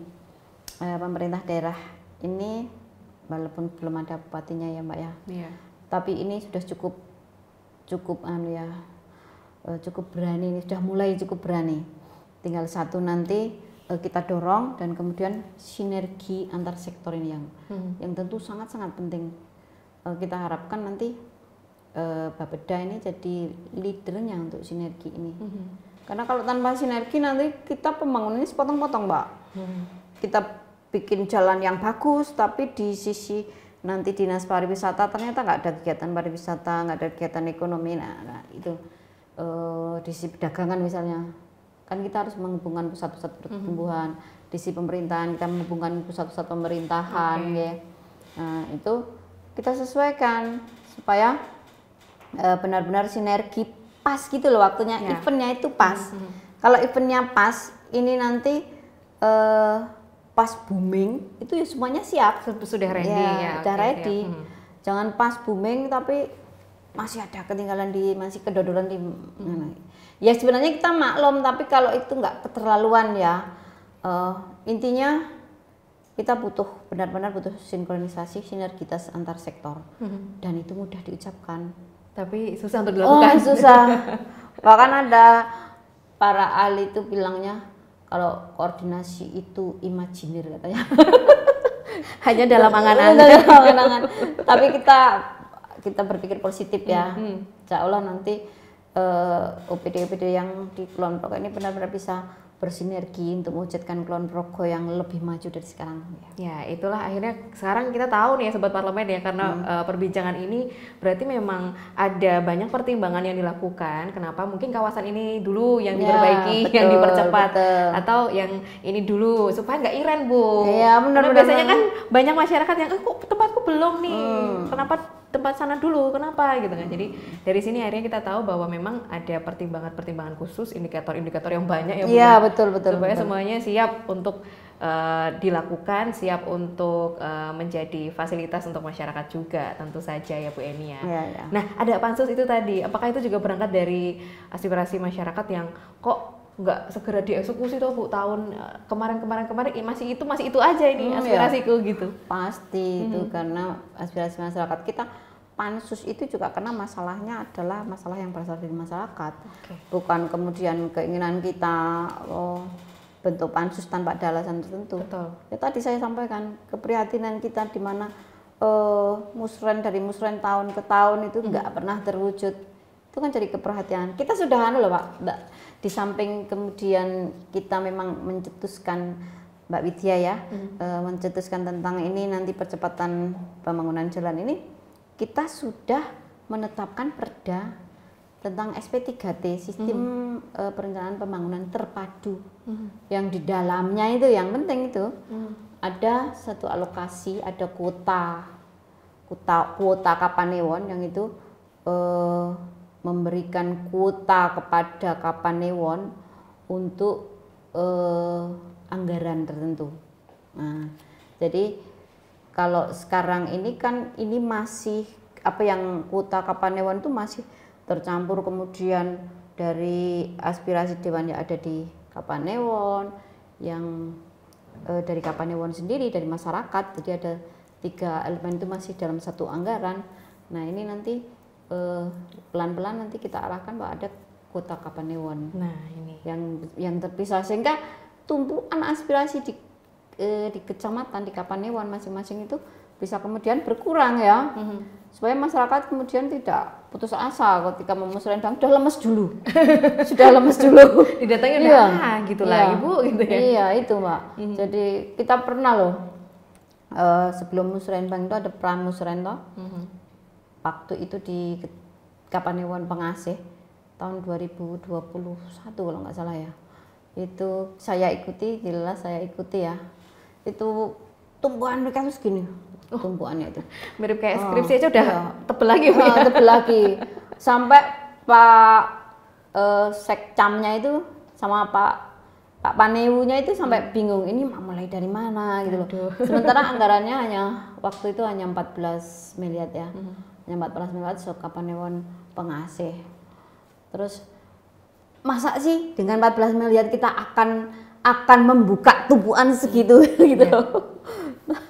pemerintah daerah ini walaupun belum ada bupatinya ya mbak ya, yeah. tapi ini sudah cukup cukup anu ya e, cukup berani ini sudah mulai cukup berani tinggal satu nanti e, kita dorong dan kemudian sinergi antar sektor ini yang hmm. yang tentu sangat sangat penting e, kita harapkan nanti Bapeda ini jadi leadernya untuk sinergi ini hmm. karena kalau tanpa sinergi nanti kita pembangunannya sepotong-potong mbak hmm. kita bikin jalan yang bagus tapi di sisi nanti dinas pariwisata ternyata nggak ada kegiatan pariwisata nggak ada kegiatan ekonomi nah, nah itu e, di sisi perdagangan misalnya kan kita harus menghubungkan pusat-pusat mhm. pertumbuhan mm -hmm. di sisi pemerintahan kita menghubungkan pusat-pusat pemerintahan okay. ya nah, itu kita sesuaikan supaya eh, benar-benar sinergi pas gitu loh waktunya ya. eventnya itu pas mm -hmm. kalau eventnya pas ini nanti uh, pas booming itu ya semuanya siap sudah ready ya, ya sudah okay, ready ya. Hmm. jangan pas booming tapi masih ada ketinggalan di masih kedodoran di hmm. ya sebenarnya kita maklum tapi kalau itu nggak keterlaluan ya uh, intinya kita butuh benar-benar butuh sinkronisasi sinergitas antar sektor hmm. dan itu mudah diucapkan tapi susah untuk oh, dilakukan oh susah bahkan ada para ahli itu bilangnya kalau koordinasi itu imajinir katanya hanya dalam angan-angan tapi kita kita berpikir positif ya hmm. insya Allah nanti eh, OPD-OPD uh, OPD -OPD yang di kelompok ini benar-benar bisa bersinergi untuk mewujudkan klon progo yang lebih maju dari sekarang. Ya, ya itulah akhirnya sekarang kita tahu nih ya, sobat parlemen ya karena hmm. uh, perbincangan ini berarti memang ada banyak pertimbangan yang dilakukan. Kenapa mungkin kawasan ini dulu yang ya, diperbaiki, betul, yang dipercepat betul. atau yang ini dulu supaya nggak iran bu. Iya benar. Karena benar, biasanya kan banyak masyarakat yang, eh, kok tempatku belum nih. Hmm. Kenapa tempat sana dulu kenapa gitu kan jadi dari sini akhirnya kita tahu bahwa memang ada pertimbangan-pertimbangan khusus indikator-indikator yang banyak ya iya ya. betul betul supaya betul. semuanya siap untuk uh, dilakukan siap untuk uh, menjadi fasilitas untuk masyarakat juga tentu saja ya Bu Eni ya, ya. Nah ada pansus itu tadi apakah itu juga berangkat dari aspirasi masyarakat yang kok nggak segera dieksekusi tuh bu tahun kemarin-kemarin eh, kemarin masih itu masih itu aja ini hmm, iya. aspirasiku ya. gitu pasti hmm. itu karena aspirasi masyarakat kita pansus itu juga karena masalahnya adalah masalah yang berasal dari masyarakat okay. bukan kemudian keinginan kita oh, bentuk pansus tanpa ada alasan tertentu Betul. ya tadi saya sampaikan keprihatinan kita di mana uh, musren dari musren tahun ke tahun itu hmm. nggak hmm. pernah terwujud itu kan jadi keperhatian kita sudah anu loh pak mbak di samping kemudian kita memang mencetuskan mbak Widya ya hmm. e, mencetuskan tentang ini nanti percepatan pembangunan jalan ini kita sudah menetapkan perda tentang SP3T sistem hmm. e, perencanaan pembangunan terpadu hmm. yang di dalamnya itu yang penting itu hmm. ada satu alokasi ada kuota kuota kuota kapanewon yang itu e, memberikan kuota kepada Kapanewon untuk eh, anggaran tertentu. Nah, jadi kalau sekarang ini kan ini masih apa yang kuota Kapanewon itu masih tercampur kemudian dari aspirasi dewan yang ada di Kapanewon yang eh, dari Kapanewon sendiri dari masyarakat jadi ada tiga elemen itu masih dalam satu anggaran. Nah, ini nanti Eh, pelan-pelan uh, nanti kita arahkan bahwa ada kota Kapanewon. Nah, ini yang yang terpisah sehingga tumpuan aspirasi di uh, di kecamatan di Kapanewon masing-masing itu bisa kemudian berkurang ya. Mm -hmm. Supaya masyarakat kemudian tidak putus asa ketika memusuh rendang sudah lemes dulu. sudah lemes dulu. didatangi iya. ah gitu iya. lah Ibu gitu ya. Iya, itu Mbak. Mm -hmm. Jadi kita pernah loh uh, sebelum musrenbang itu ada peran Mm -hmm waktu itu di Kapanewon Pengasih tahun 2021 kalau nggak salah ya itu saya ikuti jelas saya ikuti ya itu tumpuan mereka tuh gini oh. tumpuannya itu mirip kayak oh, skripsi oh, aja udah iya. tebel lagi oh, ya. tebel lagi sampai pak uh, sekcamnya itu sama pak Pak Panewunya itu sampai hmm. bingung ini mulai dari mana gitu loh. Sementara anggarannya hanya waktu itu hanya 14 miliar ya. -hmm nyambat pelas nyambat sok kapanewon pengasih terus masa sih dengan 14 miliar kita akan akan membuka tubuhan segitu gitu yeah.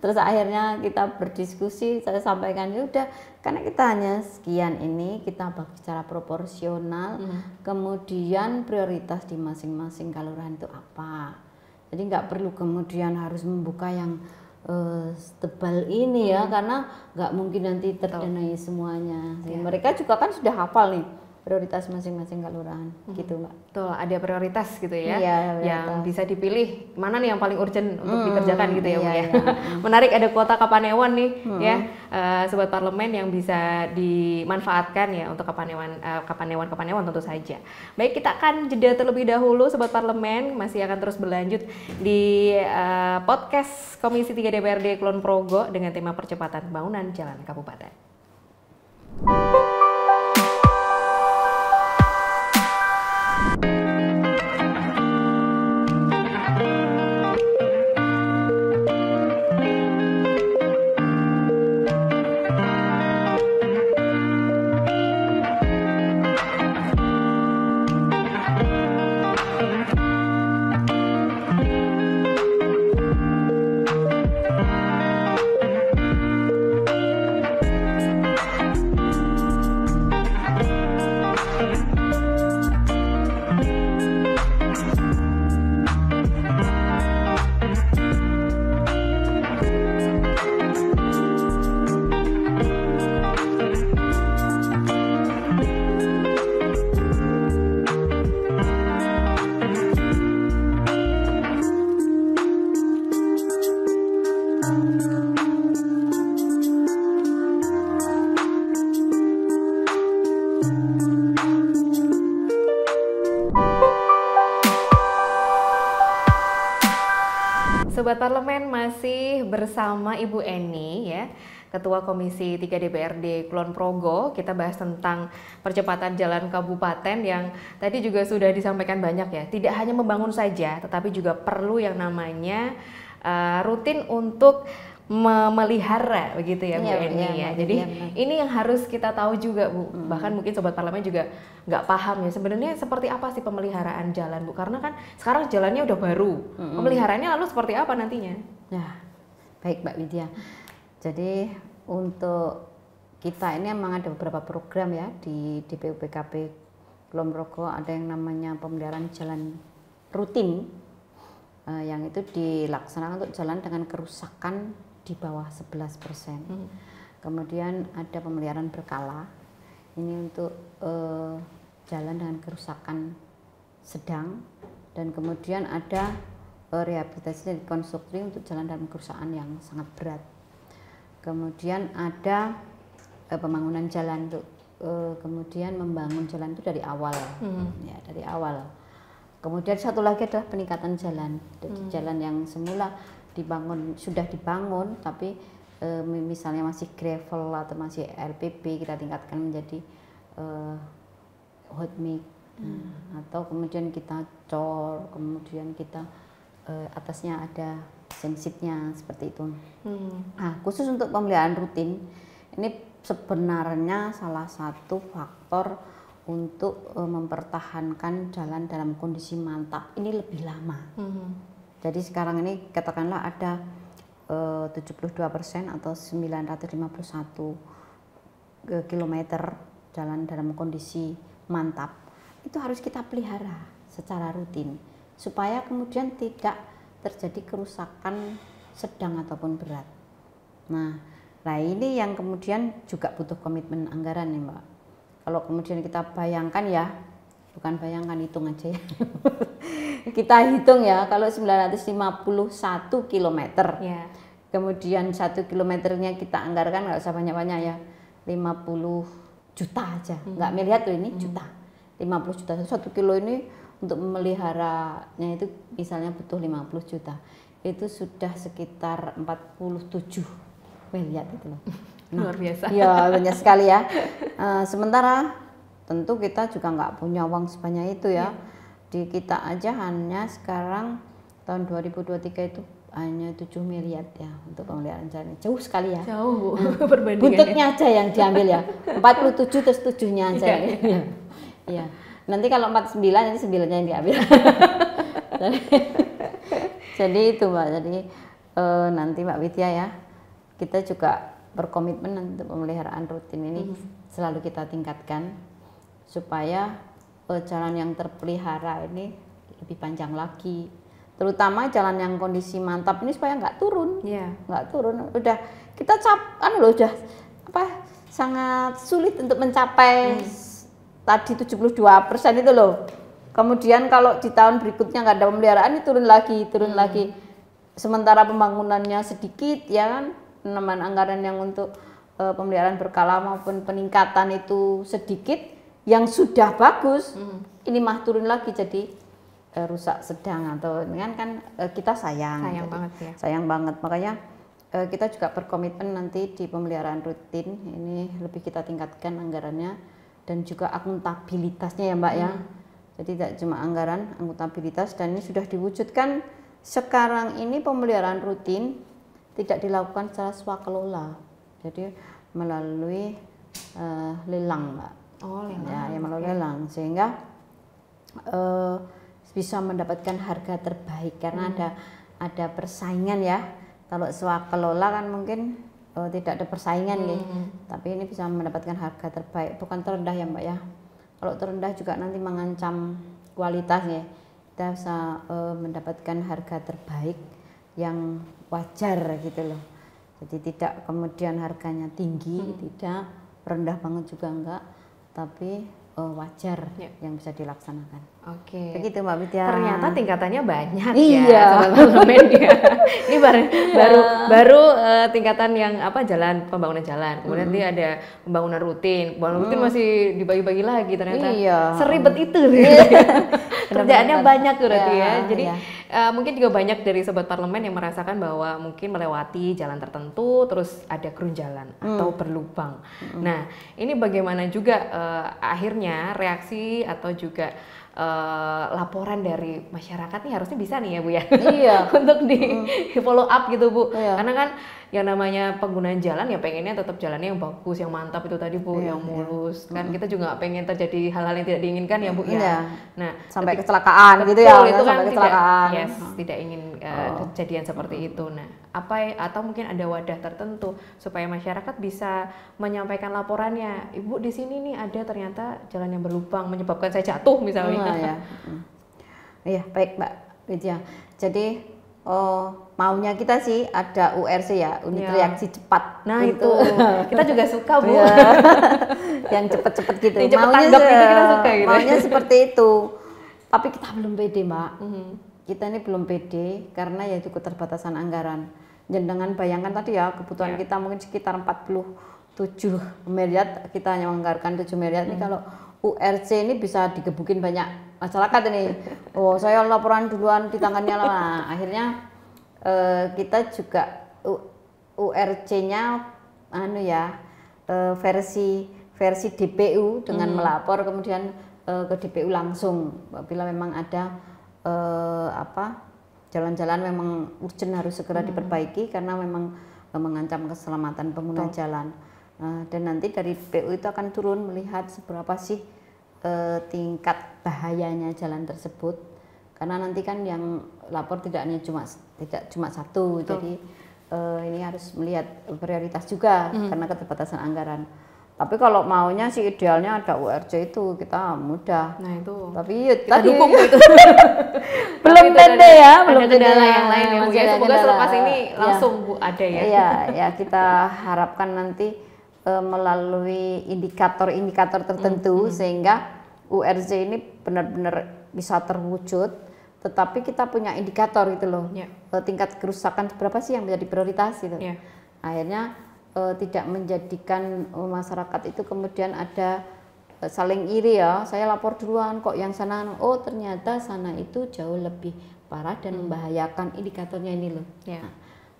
terus akhirnya kita berdiskusi saya sampaikan ya udah karena kita hanya sekian ini kita bagi secara proporsional mm. kemudian prioritas di masing-masing kelurahan itu apa jadi nggak perlu kemudian harus membuka yang uh, tebal ini ya hmm. karena nggak mungkin nanti terdanai semuanya. Ya. Mereka juga kan sudah hafal nih prioritas masing-masing kelurahan hmm. gitu mbak. Tuh ada prioritas gitu ya, iya, yang bisa dipilih mana nih yang paling urgent untuk hmm, dikerjakan gitu ya iya, bu Iya. Ya. iya. Menarik ada kuota Kapanewon nih hmm. ya, uh, sobat parlemen yang bisa dimanfaatkan ya untuk Kapanewon uh, eh, Kapanewon Kapanewon tentu saja. Baik kita akan jeda terlebih dahulu sobat parlemen masih akan terus berlanjut di uh, podcast Komisi 3 DPRD Klon Progo dengan tema percepatan bangunan jalan kabupaten. Thank bersama Ibu Eni ya, Ketua Komisi 3 DPRD Kulon Progo. Kita bahas tentang percepatan jalan kabupaten yang tadi juga sudah disampaikan banyak ya. Tidak hanya membangun saja, tetapi juga perlu yang namanya uh, rutin untuk memelihara begitu ya Bu iya, Eni iya, ya. ya. Jadi ya, ini yang harus kita tahu juga Bu. Hmm. Bahkan mungkin sobat parlemen juga nggak paham ya sebenarnya seperti apa sih pemeliharaan jalan Bu? Karena kan sekarang jalannya udah baru. Hmm. Pemeliharaannya lalu seperti apa nantinya? Ya. Baik Mbak Widya. Jadi untuk kita ini memang ada beberapa program ya di DPUPKP Kulonprogo ada yang namanya pemeliharaan jalan rutin eh, yang itu dilaksanakan untuk jalan dengan kerusakan di bawah 11 persen. Hmm. Kemudian ada pemeliharaan berkala ini untuk eh, jalan dengan kerusakan sedang dan kemudian ada Eh, rehabilitasi dan konstruksi untuk jalan dan kerusakan yang sangat berat. Kemudian ada eh, pembangunan jalan untuk eh, kemudian membangun jalan itu dari awal, hmm. ya dari awal. Kemudian satu lagi adalah peningkatan jalan, jadi hmm. jalan yang semula dibangun sudah dibangun tapi e, misalnya masih gravel atau masih LPP kita tingkatkan menjadi e, hot mix hmm. atau kemudian kita cor, kemudian kita uh, atasnya ada sensitnya seperti itu. Hmm. Nah, khusus untuk pemeliharaan rutin, ini sebenarnya salah satu faktor untuk uh, mempertahankan jalan dalam kondisi mantap. Ini lebih lama. Hmm. Jadi sekarang ini katakanlah ada eh, uh, 72% atau 951 kilometer jalan dalam kondisi mantap. Itu harus kita pelihara secara rutin supaya kemudian tidak terjadi kerusakan sedang ataupun berat. Nah, nah ini yang kemudian juga butuh komitmen anggaran nih Mbak. Kalau kemudian kita bayangkan ya, bukan bayangkan hitung aja ya. kita hitung ya kalau 951 km. Ya. Kemudian satu kilometernya kita anggarkan nggak usah banyak-banyak ya, 50 juta aja, hmm. melihat tuh ini hmm. juta. 50 juta satu kilo ini untuk memeliharanya itu misalnya butuh 50 juta itu sudah sekitar 47 miliar itu loh nah, luar biasa ya banyak sekali ya uh, sementara tentu kita juga nggak punya uang sebanyak itu ya. yeah. di kita aja hanya sekarang tahun 2023 itu hanya 7 miliar ya untuk pemeliharaan jalan jauh sekali ya jauh bu, hmm. perbandingannya buntutnya aja yang diambil ya 47 terus 7 nya aja yeah. ya. ya. Nanti kalau 49 nanti 9 yang diambil. jadi, jadi itu Mbak. Jadi e, nanti Mbak Widya ya, kita juga berkomitmen untuk pemeliharaan rutin ini mm -hmm. selalu kita tingkatkan supaya e, jalan yang terpelihara ini lebih panjang lagi. Terutama jalan yang kondisi mantap ini supaya nggak turun, yeah. nggak turun. Udah kita cap, kan loh udah apa sangat sulit untuk mencapai hmm tadi 72% itu loh. Kemudian kalau di tahun berikutnya nggak ada pemeliharaan ini turun lagi, turun hmm. lagi. Sementara pembangunannya sedikit ya kan, penambahan anggaran yang untuk uh, pemeliharaan berkala maupun peningkatan itu sedikit, yang sudah bagus hmm. ini mah turun lagi jadi uh, rusak sedang atau kan kan uh, kita sayang. Sayang jadi, banget ya. Sayang banget makanya kita juga berkomitmen nanti di pemeliharaan rutin ini lebih kita tingkatkan anggarannya dan juga akuntabilitasnya ya Mbak ya. hmm. ya. Jadi tidak cuma anggaran, akuntabilitas dan ini sudah diwujudkan sekarang ini pemeliharaan rutin tidak dilakukan secara swakelola. Jadi melalui uh, lelang Mbak. Oh, lelang. Ya, ya melalui lelang sehingga uh, bisa mendapatkan harga terbaik karena hmm. ada ada persaingan ya. Kalau swakelola kan mungkin uh, tidak ada persaingan ya. hmm. Gitu. tapi ini bisa mendapatkan harga terbaik bukan terendah ya mbak ya kalau terendah juga nanti mengancam kualitas ya kita bisa uh, mendapatkan harga terbaik yang wajar gitu loh jadi tidak kemudian harganya tinggi hmm. tidak rendah banget juga enggak tapi uh, wajar ya. yang bisa dilaksanakan. Oke. Okay. Begitu Mbak Widya. Ternyata tingkatannya banyak iya. ya Iya. Ya. ini baru iya. baru baru uh, tingkatan yang apa jalan pembangunan jalan. Kemudian hmm. ada pembangunan rutin. Pembangunan hmm. rutin masih dibagi-bagi lagi ternyata. Iya. Seribet itu. Iya. kerjaannya banyak berarti ya, ya. jadi ya. Uh, mungkin juga banyak dari sobat parlemen yang merasakan bahwa mungkin melewati jalan tertentu terus ada kerunjalan hmm. atau berlubang hmm. nah ini bagaimana juga uh, akhirnya reaksi atau juga Uh, laporan dari masyarakat nih harusnya bisa nih ya bu ya iya. untuk di hmm. follow up gitu bu iya. karena kan yang namanya penggunaan jalan ya pengennya tetap jalannya yang bagus, yang mantap itu tadi Bu, iya, yang iya. mulus. Iya. Kan kita juga pengen terjadi hal-hal yang tidak diinginkan ya Bu ya. Iya. Nah, sampai ketika, kecelakaan gitu ya. Kan? Itu kan sampai kecelakaan. Tidak, yes, hmm. tidak ingin uh, oh. kejadian seperti itu. Nah, apa ya, atau mungkin ada wadah tertentu supaya masyarakat bisa menyampaikan laporannya. Ibu di sini nih ada ternyata jalan yang berlubang menyebabkan saya jatuh misalnya. Oh, iya. Iya, baik Mbak Widya. Jadi oh maunya kita sih ada URC ya unit yeah. reaksi cepat nah untuk... Gitu. itu kita juga suka bu iya. yang cepet-cepet gitu yang cepet maunya se- itu kita suka, gitu. maunya seperti itu tapi kita belum pede mbak mm-hmm. kita ini belum pede karena yaitu keterbatasan anggaran Jendengan bayangkan tadi ya kebutuhan yeah. kita mungkin sekitar 47 miliar kita hanya menganggarkan 7 miliar mm. ini mhm. kalau URC ini bisa digebukin banyak masyarakat ini oh saya laporan duluan di tangannya lah akhirnya uh, kita juga URC-nya anu ya uh, versi versi DPU dengan hmm. melapor kemudian uh, ke DPU langsung apabila memang ada uh, apa jalan-jalan memang urgent harus segera hmm. diperbaiki karena memang uh, mengancam keselamatan pengguna Tuh. jalan uh, dan nanti dari DPU itu akan turun melihat seberapa sih uh, tingkat bahayanya jalan tersebut karena nanti kan yang lapor tidak hanya cuma tidak cuma satu Tuh. jadi uh, ini harus melihat prioritas juga mm -hmm. karena keterbatasan anggaran tapi kalau maunya sih idealnya ada URJ itu kita mudah. Nah itu. Tapi ya, kita tadi, dukung itu. belum tentu ya, belum ada kendala yang lain ya Ya semoga selepas ini iya. langsung Bu ada ya. Iya, ya kita harapkan nanti uh, melalui indikator-indikator tertentu mm -hmm. sehingga URJ ini benar-benar bisa terwujud tetapi kita punya indikator gitu loh yeah. Ya. tingkat kerusakan berapa sih yang menjadi prioritas gitu yeah. akhirnya uh, tidak menjadikan eh, masyarakat itu kemudian ada uh, saling iri ya saya lapor duluan kok yang sana oh ternyata sana itu jauh lebih parah dan hmm. membahayakan indikatornya ini loh yeah. nah,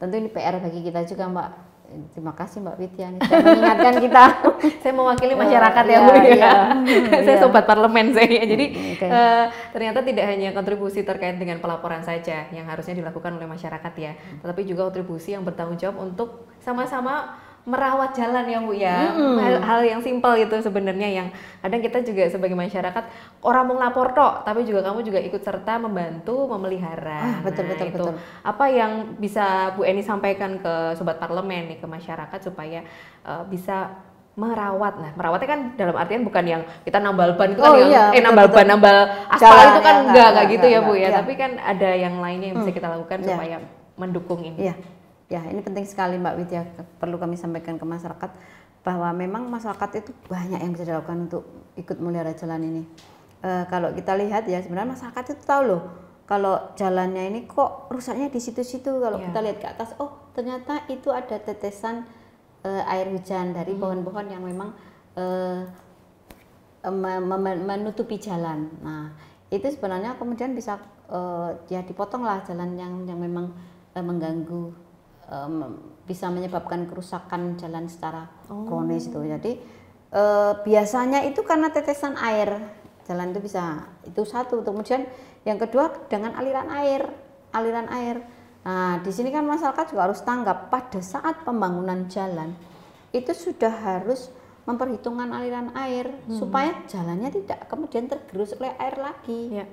tentu ini PR bagi kita juga mbak Terima kasih Mbak Widya mengingatkan kita. saya mewakili eh, masyarakat oh, ya iya, Bu. ya. Iya. Hmm, saya iya. sobat parlemen saya. Ya. Hmm, Jadi okay. uh, eh, ternyata tidak hanya kontribusi terkait dengan pelaporan saja yang harusnya dilakukan oleh masyarakat ya, hmm. tetapi juga kontribusi yang bertanggung jawab untuk sama-sama merawat jalan ya Bu ya. Hmm. Hal, hal yang simpel gitu sebenarnya yang kadang kita juga sebagai masyarakat orang mau lapor tok, tapi juga kamu juga ikut serta membantu memelihara. Ah, betul nah, betul itu. betul. Apa yang bisa Bu Eni sampaikan ke sobat parlemen nih ke masyarakat supaya uh, bisa merawat nah merawatnya kan dalam artian bukan yang kita nambal ban itu kan oh, kan iya, yang eh nambal ban nambal aspal itu kan ya, enggak enggak, gitu ya, enggak, ya Bu ya. Iya. Tapi kan ada yang lainnya yang hmm. bisa kita lakukan supaya supaya mendukung ini. Iya ya ini penting sekali Mbak Widya perlu kami sampaikan ke masyarakat bahwa memang masyarakat itu banyak yang bisa dilakukan untuk ikut melihara jalan ini. E, kalau kita lihat ya sebenarnya masyarakat itu tahu loh kalau jalannya ini kok rusaknya di situ-situ. Kalau yeah. kita lihat ke atas, oh ternyata itu ada tetesan e, air hujan dari hmm. pohon-pohon yang memang e, e menutupi jalan. Nah itu sebenarnya kemudian bisa e, ya lah jalan yang yang memang e, mengganggu um, bisa menyebabkan kerusakan jalan secara oh. kronis itu. Jadi uh, biasanya itu karena tetesan air jalan itu bisa itu satu. Kemudian yang kedua dengan aliran air, aliran air. Nah, di sini kan masyarakat juga harus tanggap pada saat pembangunan jalan itu sudah harus memperhitungkan aliran air hmm. supaya jalannya tidak kemudian tergerus oleh air lagi. Ya.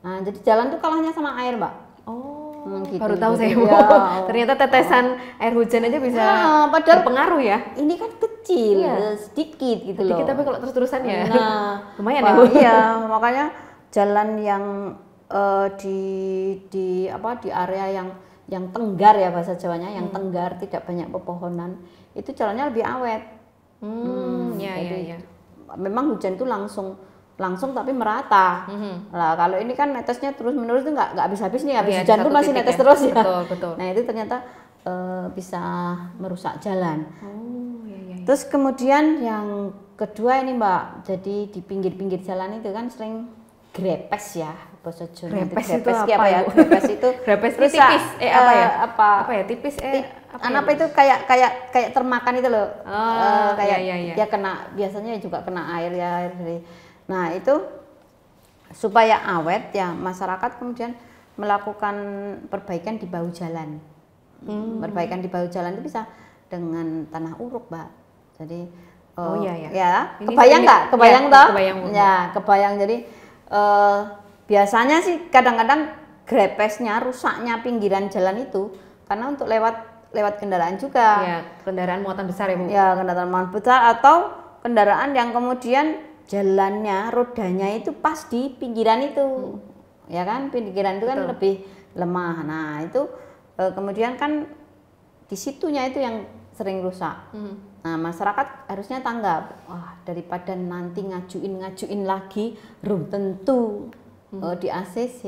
Nah, jadi jalan itu kalahnya sama air, Mbak. Oh. Hmm, gitu, baru tahu saya ya. ternyata tetesan oh. air hujan aja bisa nah, padahal pengaruh ya ini kan kecil iya. sedikit gitu sedikit, loh tapi kalau terus terusan ya nah, lumayan ya iya makanya jalan yang uh, di di apa di area yang yang tenggar ya bahasa Jawanya yang hmm. tenggar tidak banyak pepohonan itu jalannya lebih awet hmm, hmm ya, ya ya memang hujan itu langsung langsung tapi merata. Mm-hmm. kalau ini kan netesnya terus menerus itu nggak nggak ya, habis habis nih habis hujan pun masih netes ya. terus ya. Betul betul. Nah itu ternyata uh, bisa merusak jalan. Oh, iya, iya, iya. Terus kemudian yang kedua ini Mbak, jadi di pinggir-pinggir jalan itu kan sering grepes ya bahasa Jawa itu grepes itu iya, apa, apa ya, ya? grepes itu grepes itu tipis eh apa ya eh, apa apa ya tipis eh apa, ya? apa itu kayak kayak kayak termakan itu loh oh, uh, kayak ya ya, ya. ya kena biasanya juga kena air ya air dari Nah, itu supaya awet ya masyarakat kemudian melakukan perbaikan di bahu jalan. Hmm. Perbaikan di bahu jalan itu bisa dengan tanah uruk, Mbak. Jadi Oh eh, iya ya. Ya, ini kebayang nggak? Ya, kebayang ya, toh? Kebayang. Ya, kebayang. Jadi uh, biasanya sih kadang-kadang grepesnya, rusaknya pinggiran jalan itu karena untuk lewat lewat kendaraan juga. Ya, kendaraan muatan besar ya, Bu. Ya, kendaraan muatan besar atau kendaraan yang kemudian jalannya rodanya itu pas di pinggiran itu hmm. ya kan pinggiran itu kan Betul. lebih lemah nah itu e, kemudian kan disitunya itu yang sering rusak hmm. nah masyarakat harusnya tanggap wah daripada nanti ngajuin ngajuin lagi belum tentu hmm. E, di ACC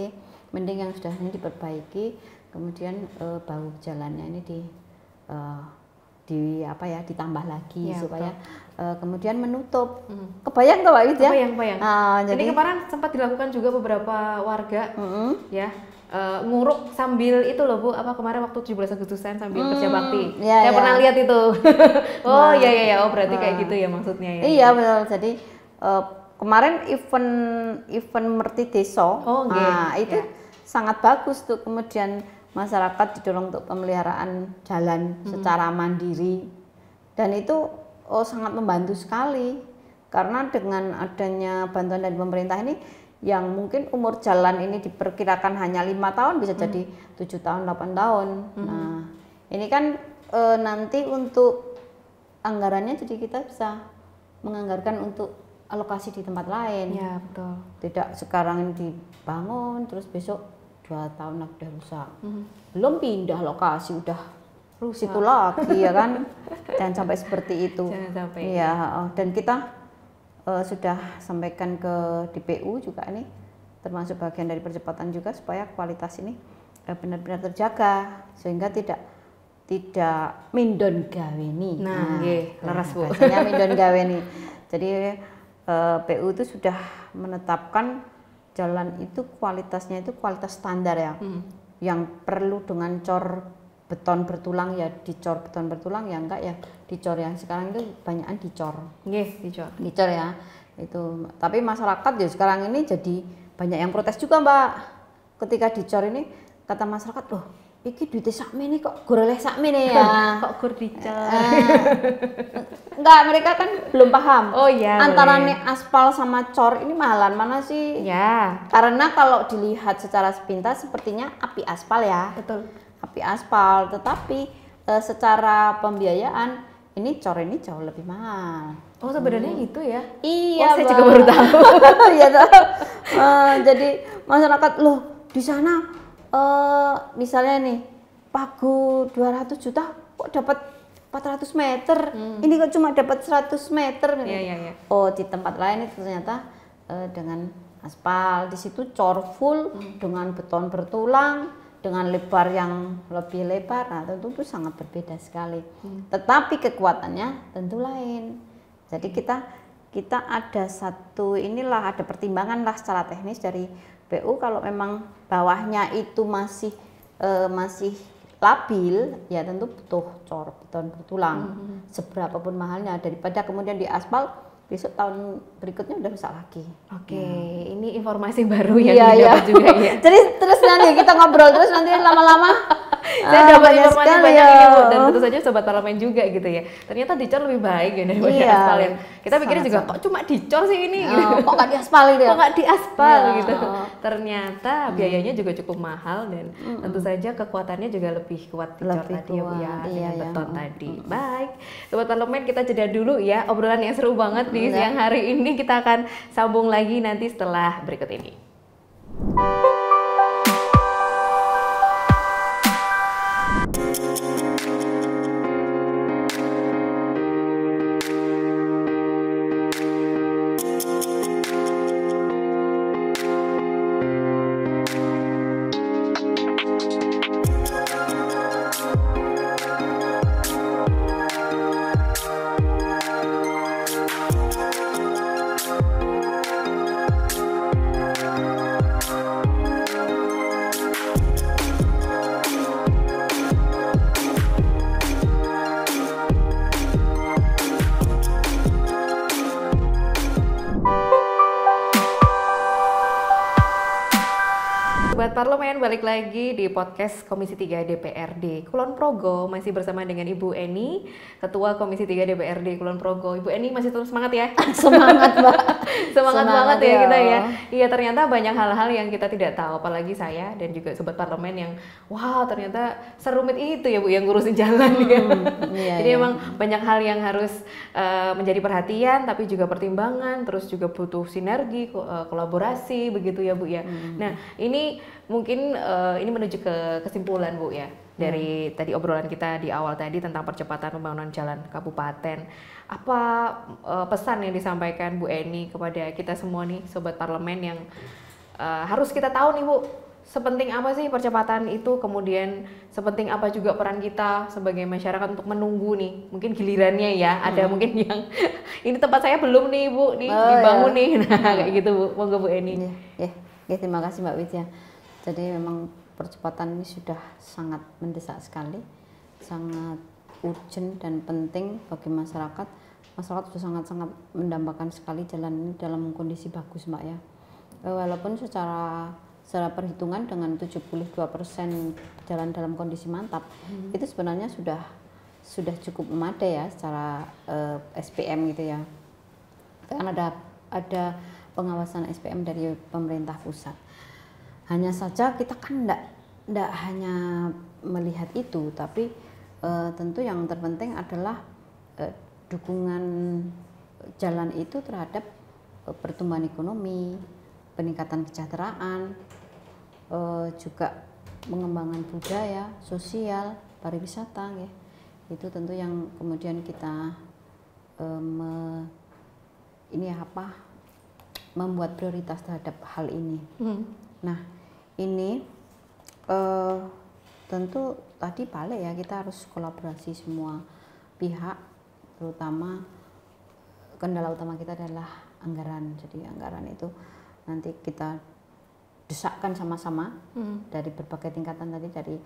mending yang sudah ini diperbaiki kemudian uh, bau jalannya ini di uh, di apa ya ditambah lagi ya, supaya betul Eh, kemudian menutup. Hmm. Kebayang nggak Pak ya? Kebayang, kebayang. Uh, jadi ini kemarin sempat dilakukan juga beberapa warga hmm. ya. Uh, nguruk sambil itu loh Bu, apa kemarin waktu 17 Agustusan sambil hmm, kerja mm, bakti. Ya, Saya ya. pernah lihat itu. oh nah, iya iya ya, oh berarti uh, kayak ah. gitu ya maksudnya ya. Iya betul. Jadi uh, kemarin event event Merti Deso. Oh okay. Nah, itu ya. sangat bagus tuh kemudian masyarakat didorong untuk pemeliharaan jalan hmm. secara mandiri. Dan itu oh sangat membantu sekali karena dengan adanya bantuan dari pemerintah ini yang mungkin umur jalan ini diperkirakan hanya lima tahun bisa jadi hmm. tujuh hmm. tahun delapan tahun hmm. nah ini kan e, nanti untuk anggarannya jadi kita bisa menganggarkan untuk alokasi di tempat lain ya betul tidak sekarang dibangun terus besok dua tahun udah rusak hmm. belum pindah lokasi udah lu situ lagi ya kan jangan sampai seperti itu Jangan sampai. ya dan kita uh, sudah sampaikan ke DPU juga ini termasuk bagian dari percepatan juga supaya kualitas ini eh, benar-benar uh, terjaga sehingga tidak tidak mindon gaweni nah, nah, nah laras bu biasanya mindon gaweni jadi uh, eh, PU itu sudah menetapkan jalan itu kualitasnya itu kualitas standar ya hmm. yang perlu dengan cor beton bertulang ya dicor beton bertulang ya enggak ya dicor ya sekarang itu banyakan dicor yes, dicor dicor ya itu tapi masyarakat ya sekarang ini jadi banyak yang protes juga mbak ketika dicor ini kata masyarakat loh iki duit sakme ini kok goreleh oleh sakme nih ya kok gur dicor eh, eh. enggak mereka kan belum paham oh iya antara nih aspal sama cor ini mahalan mana sih ya karena kalau dilihat secara sepintas sepertinya api aspal ya betul api aspal tetapi e, secara pembiayaan ini cor ini jauh lebih mahal. Oh sebenarnya hmm. itu ya? Iya. Oh saya juga baru tahu. Iya uh, Jadi masyarakat loh di sana uh, misalnya nih pagu 200 juta kok dapat 400 meter. Hmm. Ini kok cuma dapat 100 meter. Iya yeah, iya. Oh di tempat lain itu ternyata uh, dengan aspal di situ cor full hmm. dengan beton bertulang dengan lebar yang lebih lebar, nah tentu itu sangat berbeda sekali. Hmm. Tetapi kekuatannya tentu lain. Jadi kita kita ada satu inilah ada pertimbangan lah secara teknis dari PU kalau memang bawahnya itu masih e, masih labil ya tentu butuh cor beton bertulang hmm. seberapapun mahalnya daripada kemudian di aspal besok tahun berikutnya udah rusak lagi. Oke, hmm. ini informasi baru yang iya, iya. didapat iya. juga ya. Jadi terus nanti kita ngobrol terus nanti lama-lama saya ah, dapat informasi sekali, banyak ya. ini dan tentu saja sobat parlemen juga gitu ya. Ternyata dicor lebih baik ya daripada iya. aspalin. Kita pikir juga kok cuma dicor sih ini oh, gitu. Kok nggak diaspali ya? Kok nggak diaspal iya. gitu. Ternyata hmm. biayanya juga cukup mahal dan hmm. tentu saja kekuatannya juga lebih kuat dicor lebih tadi kuat. ya Bu ya iya, iya, beton iya. tadi. Baik, sobat parlemen kita jeda dulu ya obrolan yang seru banget di di siang hari ini. Kita akan sambung lagi nanti setelah berikut ini. balik lagi di podcast Komisi 3 DPRD Kulon Progo masih bersama dengan Ibu Eni, Ketua Komisi 3 DPRD Kulon Progo. Ibu Eni masih terus semangat ya? semangat, Mbak. semangat, semangat banget ya, kita ya. Iya. iya, ternyata banyak hal-hal yang kita tidak tahu apalagi saya dan juga sobat parlemen yang wow, ternyata serumit itu ya Bu yang ngurusin jalan hmm, ya. Iya, iya. Jadi iya. emang banyak hal yang harus uh, menjadi perhatian tapi juga pertimbangan terus juga butuh sinergi, eh, kolaborasi begitu ya Bu ya. Hmm. Nah, ini mungkin uh, ini menuju ke kesimpulan Bu ya dari hmm. tadi obrolan kita di awal tadi tentang percepatan pembangunan jalan kabupaten. Apa uh, pesan yang disampaikan Bu Eni kepada kita semua nih sobat parlemen yang uh, harus kita tahu nih Bu sepenting apa sih percepatan itu kemudian sepenting apa juga peran kita sebagai masyarakat untuk menunggu nih mungkin gilirannya ya hmm. ada mungkin yang ini tempat saya belum nih bu nih oh, dibangun ya. nih nah kayak hmm. gitu bu monggo bu Eni ya, ya. ya terima kasih mbak Widya jadi memang percepatan ini sudah sangat mendesak sekali sangat urgent dan penting bagi masyarakat masyarakat sudah sangat-sangat mendambakan sekali jalan ini dalam kondisi bagus mbak ya eh, walaupun secara secara perhitungan dengan 72% jalan dalam kondisi mantap hmm. itu sebenarnya sudah sudah cukup memadai ya secara uh, eh, SPM gitu ya karena ada ada pengawasan SPM dari pemerintah pusat hanya saja kita kan enggak enggak hanya melihat itu, tapi e, tentu yang terpenting adalah e, dukungan jalan itu terhadap e, pertumbuhan ekonomi, peningkatan kesejahteraan, e, juga pengembangan budaya, sosial, pariwisata ya. Itu tentu yang kemudian kita e, me, ini apa membuat prioritas terhadap hal ini. Hmm. Nah, ini uh, tentu tadi balik ya kita harus kolaborasi semua pihak, terutama kendala utama kita adalah anggaran. Jadi anggaran itu nanti kita desakkan sama-sama hmm. dari berbagai tingkatan tadi dari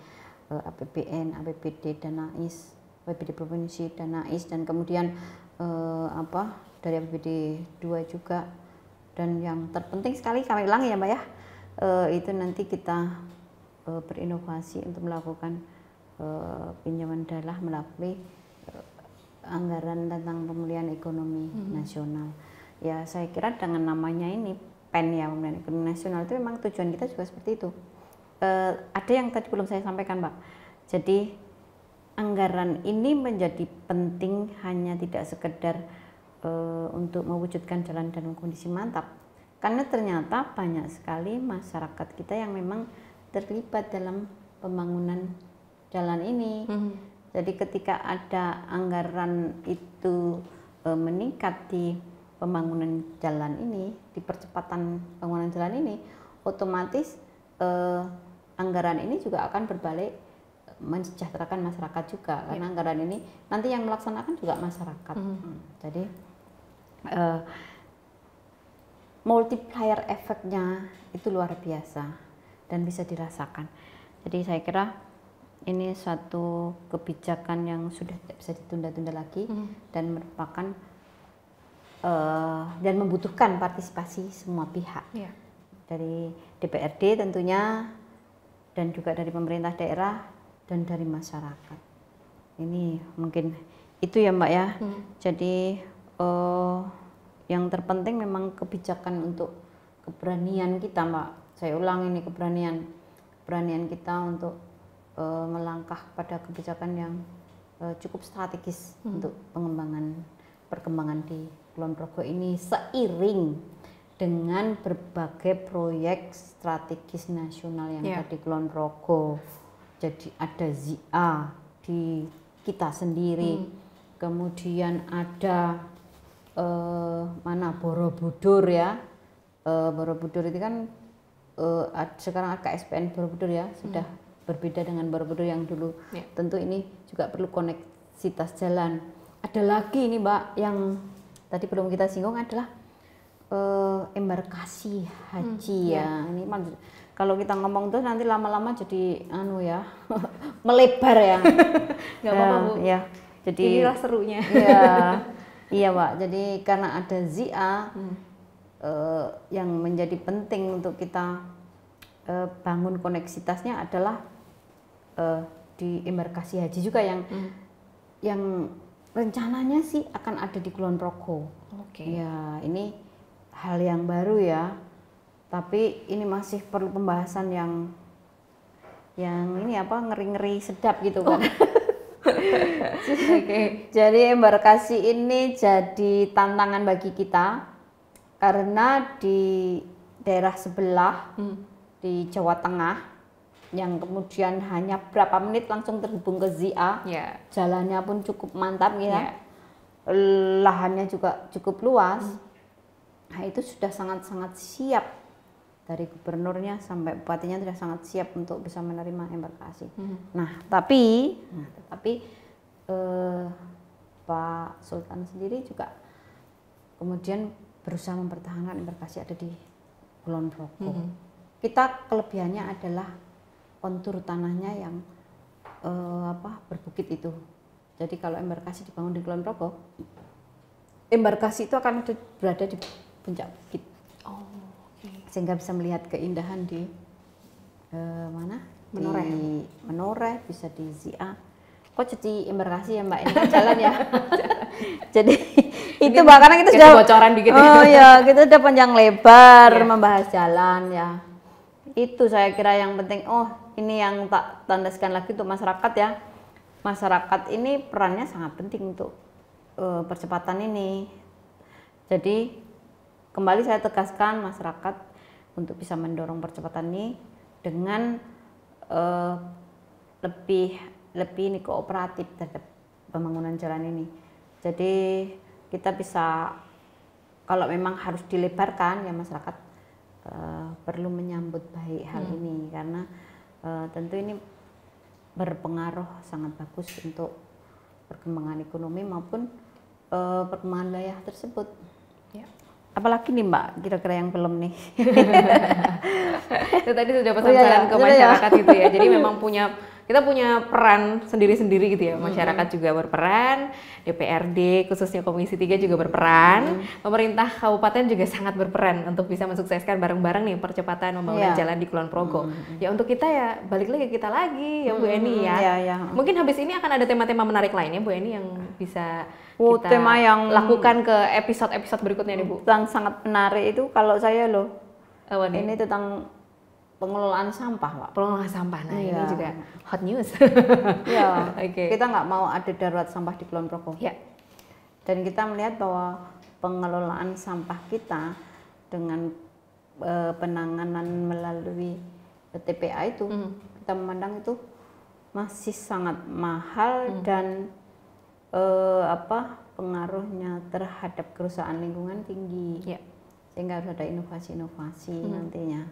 uh, eh, APBN, APBD, dan AIS, APBD provinsi, dan AIS, dan kemudian uh, apa dari APBD 2 juga dan yang terpenting sekali kami ulangi ya mbak ya uh, itu nanti kita uh, berinovasi untuk melakukan uh, pinjaman dalah melalui uh, anggaran tentang pemulihan ekonomi hmm. nasional. Ya saya kira dengan namanya ini PEN ya pemulihan ekonomi nasional itu memang tujuan kita juga seperti itu. Uh, ada yang tadi belum saya sampaikan Pak. Jadi anggaran ini menjadi penting hanya tidak sekedar uh, untuk mewujudkan jalan dan kondisi mantap, karena ternyata banyak sekali masyarakat kita yang memang terlibat dalam pembangunan jalan ini. Mm -hmm. Jadi ketika ada anggaran itu e, meningkat di pembangunan jalan ini, di percepatan pembangunan jalan ini, otomatis e, anggaran ini juga akan berbalik mensejahterakan masyarakat juga ya. karena anggaran ini nanti yang melaksanakan juga masyarakat. Mm -hmm. jadi e, multiplier efeknya itu luar biasa dan bisa dirasakan. Jadi saya kira ini suatu kebijakan yang sudah tidak bisa ditunda-tunda lagi hmm. dan merupakan uh, dan membutuhkan partisipasi semua pihak yeah. dari DPRD tentunya dan juga dari pemerintah daerah dan dari masyarakat. Ini mungkin itu ya Mbak ya. Hmm. Jadi uh, yang terpenting memang kebijakan untuk keberanian kita mbak saya ulang ini keberanian keberanian kita untuk e, melangkah pada kebijakan yang e, cukup strategis hmm. untuk pengembangan perkembangan di Kulon Progo ini seiring dengan berbagai proyek strategis nasional yang yeah. ada di Kulon Progo jadi ada ZIA di kita sendiri hmm. kemudian ada eh, mana Borobudur ya eh, Borobudur itu kan eh, sekarang KSPN Borobudur ya sudah hmm. berbeda dengan Borobudur yang dulu ya. tentu ini juga perlu koneksitas jalan ada lagi ini Mbak yang tadi belum kita singgung adalah eh, embarkasi haji hmm, ya. ya ini man, kalau kita ngomong terus nanti lama-lama jadi anu ya melebar ya nggak apa-apa eh, bu ya jadi inilah serunya ya Iya Pak, jadi karena ada ZIA hmm. eh, yang menjadi penting untuk kita eh, bangun koneksitasnya adalah eh, di embarkasi haji juga yang hmm. yang rencananya sih akan ada di Kulon Progo. Oke. Okay. Ya ini hal yang baru ya, tapi ini masih perlu pembahasan yang yang ini apa ngeri-ngeri sedap gitu kan. Oh. okay. Jadi embarkasi ini jadi tantangan bagi kita karena di daerah sebelah hmm. di Jawa Tengah yang kemudian hanya berapa menit langsung terhubung ke Zia, yeah. jalannya pun cukup mantap ya, yeah. lahannya juga cukup luas. Hmm. Nah itu sudah sangat-sangat siap dari gubernurnya sampai bupatinya sudah sangat siap untuk bisa menerima embarkasi. Hmm. Nah, tapi nah, tapi eh, Pak Sultan sendiri juga kemudian berusaha mempertahankan embarkasi ada di Kulon Progo. Mm -hmm. Kita kelebihannya adalah kontur tanahnya yang eh, apa berbukit itu. Jadi kalau embarkasi dibangun di Kulon Progo, embarkasi itu akan berada di puncak bukit. Oh, Sehingga bisa melihat keindahan di eh, mana? Menoreh. Di Menoreh, bisa di Zia kok cuci embarkasi ya mbak ini kan jalan ya jadi itu mbak karena kita sudah bocoran dikit oh ya kita sudah panjang lebar yeah. membahas jalan ya itu saya kira yang penting oh ini yang tak tandaskan lagi untuk masyarakat ya masyarakat ini perannya sangat penting untuk uh, percepatan ini jadi kembali saya tegaskan masyarakat untuk bisa mendorong percepatan ini dengan uh, lebih lebih ini kooperatif terhadap pembangunan jalan ini. Jadi kita bisa kalau memang harus dilebarkan ya masyarakat uh, perlu menyambut baik hal hmm. ini karena uh, tentu ini berpengaruh sangat bagus untuk perkembangan ekonomi maupun uh, perkembangan wilayah tersebut. Ya. Apalagi nih Mbak, kira-kira yang belum nih. tadi sudah oh, pesan-pesan oh, iya, ke masyarakat ya. gitu ya. Jadi memang punya kita punya peran sendiri-sendiri gitu ya. Mm-hmm. Masyarakat hmm. juga berperan, DPRD khususnya Komisi 3 juga berperan, hmm. pemerintah kabupaten juga sangat berperan untuk bisa mensukseskan bareng-bareng nih percepatan pembangunan yeah. jalan di Kulon Progo. Hmm. Ya untuk kita ya balik lagi kita lagi ya Bu Eni mm-hmm. ya. Yeah, yeah. Mungkin habis ini akan ada tema-tema menarik lainnya Bu Eni yang bisa oh, kita tema yang lakukan ke episode-episode berikutnya nih Bu. Yang sangat menarik itu kalau saya loh. Oh, ini tentang pengelolaan sampah, Pak. Pengelolaan sampah. Nah, iya. ini juga hot news. Iya. okay. Kita nggak mau ada darurat sampah di Kulon Progo. ya Dan kita melihat bahwa pengelolaan sampah kita dengan uh, penanganan melalui TPA itu, mm. kita memandang itu masih sangat mahal mm. dan uh, apa pengaruhnya terhadap kerusakan lingkungan tinggi. ya. Sehingga harus ada inovasi-inovasi mm. nantinya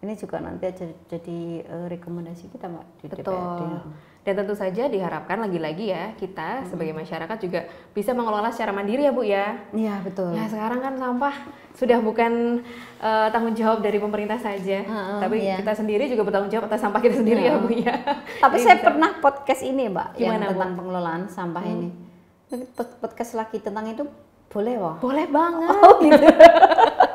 ini juga nanti jadi, jadi uh, eh, rekomendasi kita mbak di Betul. Dan tentu saja diharapkan lagi-lagi ya kita hmm. sebagai masyarakat juga bisa mengelola secara mandiri ya bu ya. Iya betul. Ya sekarang kan sampah sudah bukan uh, tanggung jawab dari pemerintah saja, uh, tapi iya. kita sendiri juga bertanggung jawab atas sampah kita sendiri ya bu ya. Tapi saya bisa. pernah podcast ini mbak Gimana, yang tentang bu? pengelolaan sampah hmm. ini. Mm. Podcast lagi tentang itu boleh wah. Boleh banget. Oh gitu.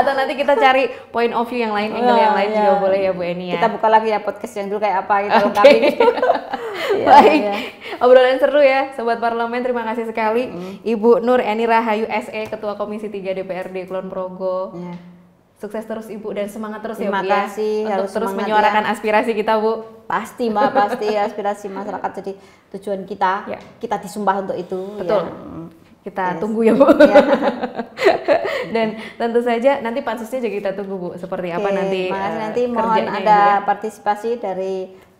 atau nanti kita cari point of view yang lain, angle yang lain ah, juga iya. boleh ya Bu Eni ya. Kita buka lagi ya podcast yang dulu kayak apa gitu okay. kami. Iya, Baik. Iya. Obrolan seru ya sobat parlemen. Terima kasih sekali hmm. Ibu Nur Eni Rahayu SE Ketua Komisi 3 DPRD Kulon Progo. Sukses terus Ibu dan semangat terus ya, Terima ya Bu ya. kasih. Untuk harus terus menyuarakan ya. aspirasi kita Bu. Pasti Mbak, pasti aspirasi masyarakat jadi tujuan kita. Yeah. Kita disumpah untuk itu. Betul. Ya kita yes. tunggu ya Bu. Yeah. Dan tentu saja nanti pansusnya juga kita tunggu Bu seperti okay. apa nanti. Makasih uh, nanti mohon ada gitu ya. partisipasi dari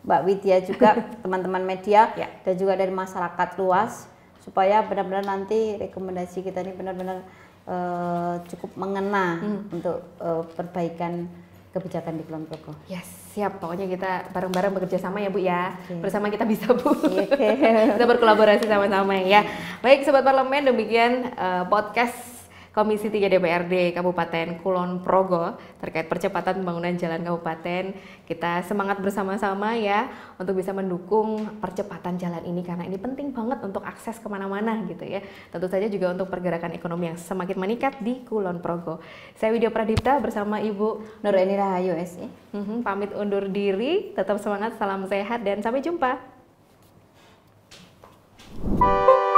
Mbak Widya juga teman-teman media yeah. dan juga dari masyarakat luas supaya benar-benar nanti rekomendasi kita ini benar-benar uh, cukup mengena hmm. untuk uh, perbaikan kebijakan di Kulon Progo. Yes. Siap, pokoknya kita bareng-bareng bekerja sama ya Bu ya. Okay. Bersama kita bisa Bu. Okay. kita berkolaborasi sama-sama ya. Baik Sobat Parlemen, demikian uh, podcast Komisi 3 DPRD Kabupaten Kulon Progo terkait percepatan pembangunan jalan kabupaten. Kita semangat bersama-sama ya untuk bisa mendukung percepatan jalan ini karena ini penting banget untuk akses kemana-mana gitu ya. Tentu saja juga untuk pergerakan ekonomi yang semakin meningkat di Kulon Progo. Saya Widya Pradipta bersama Ibu Nuraini Rahayu SE. Mhm, pamit undur diri, tetap semangat, salam sehat dan sampai jumpa. Thank you.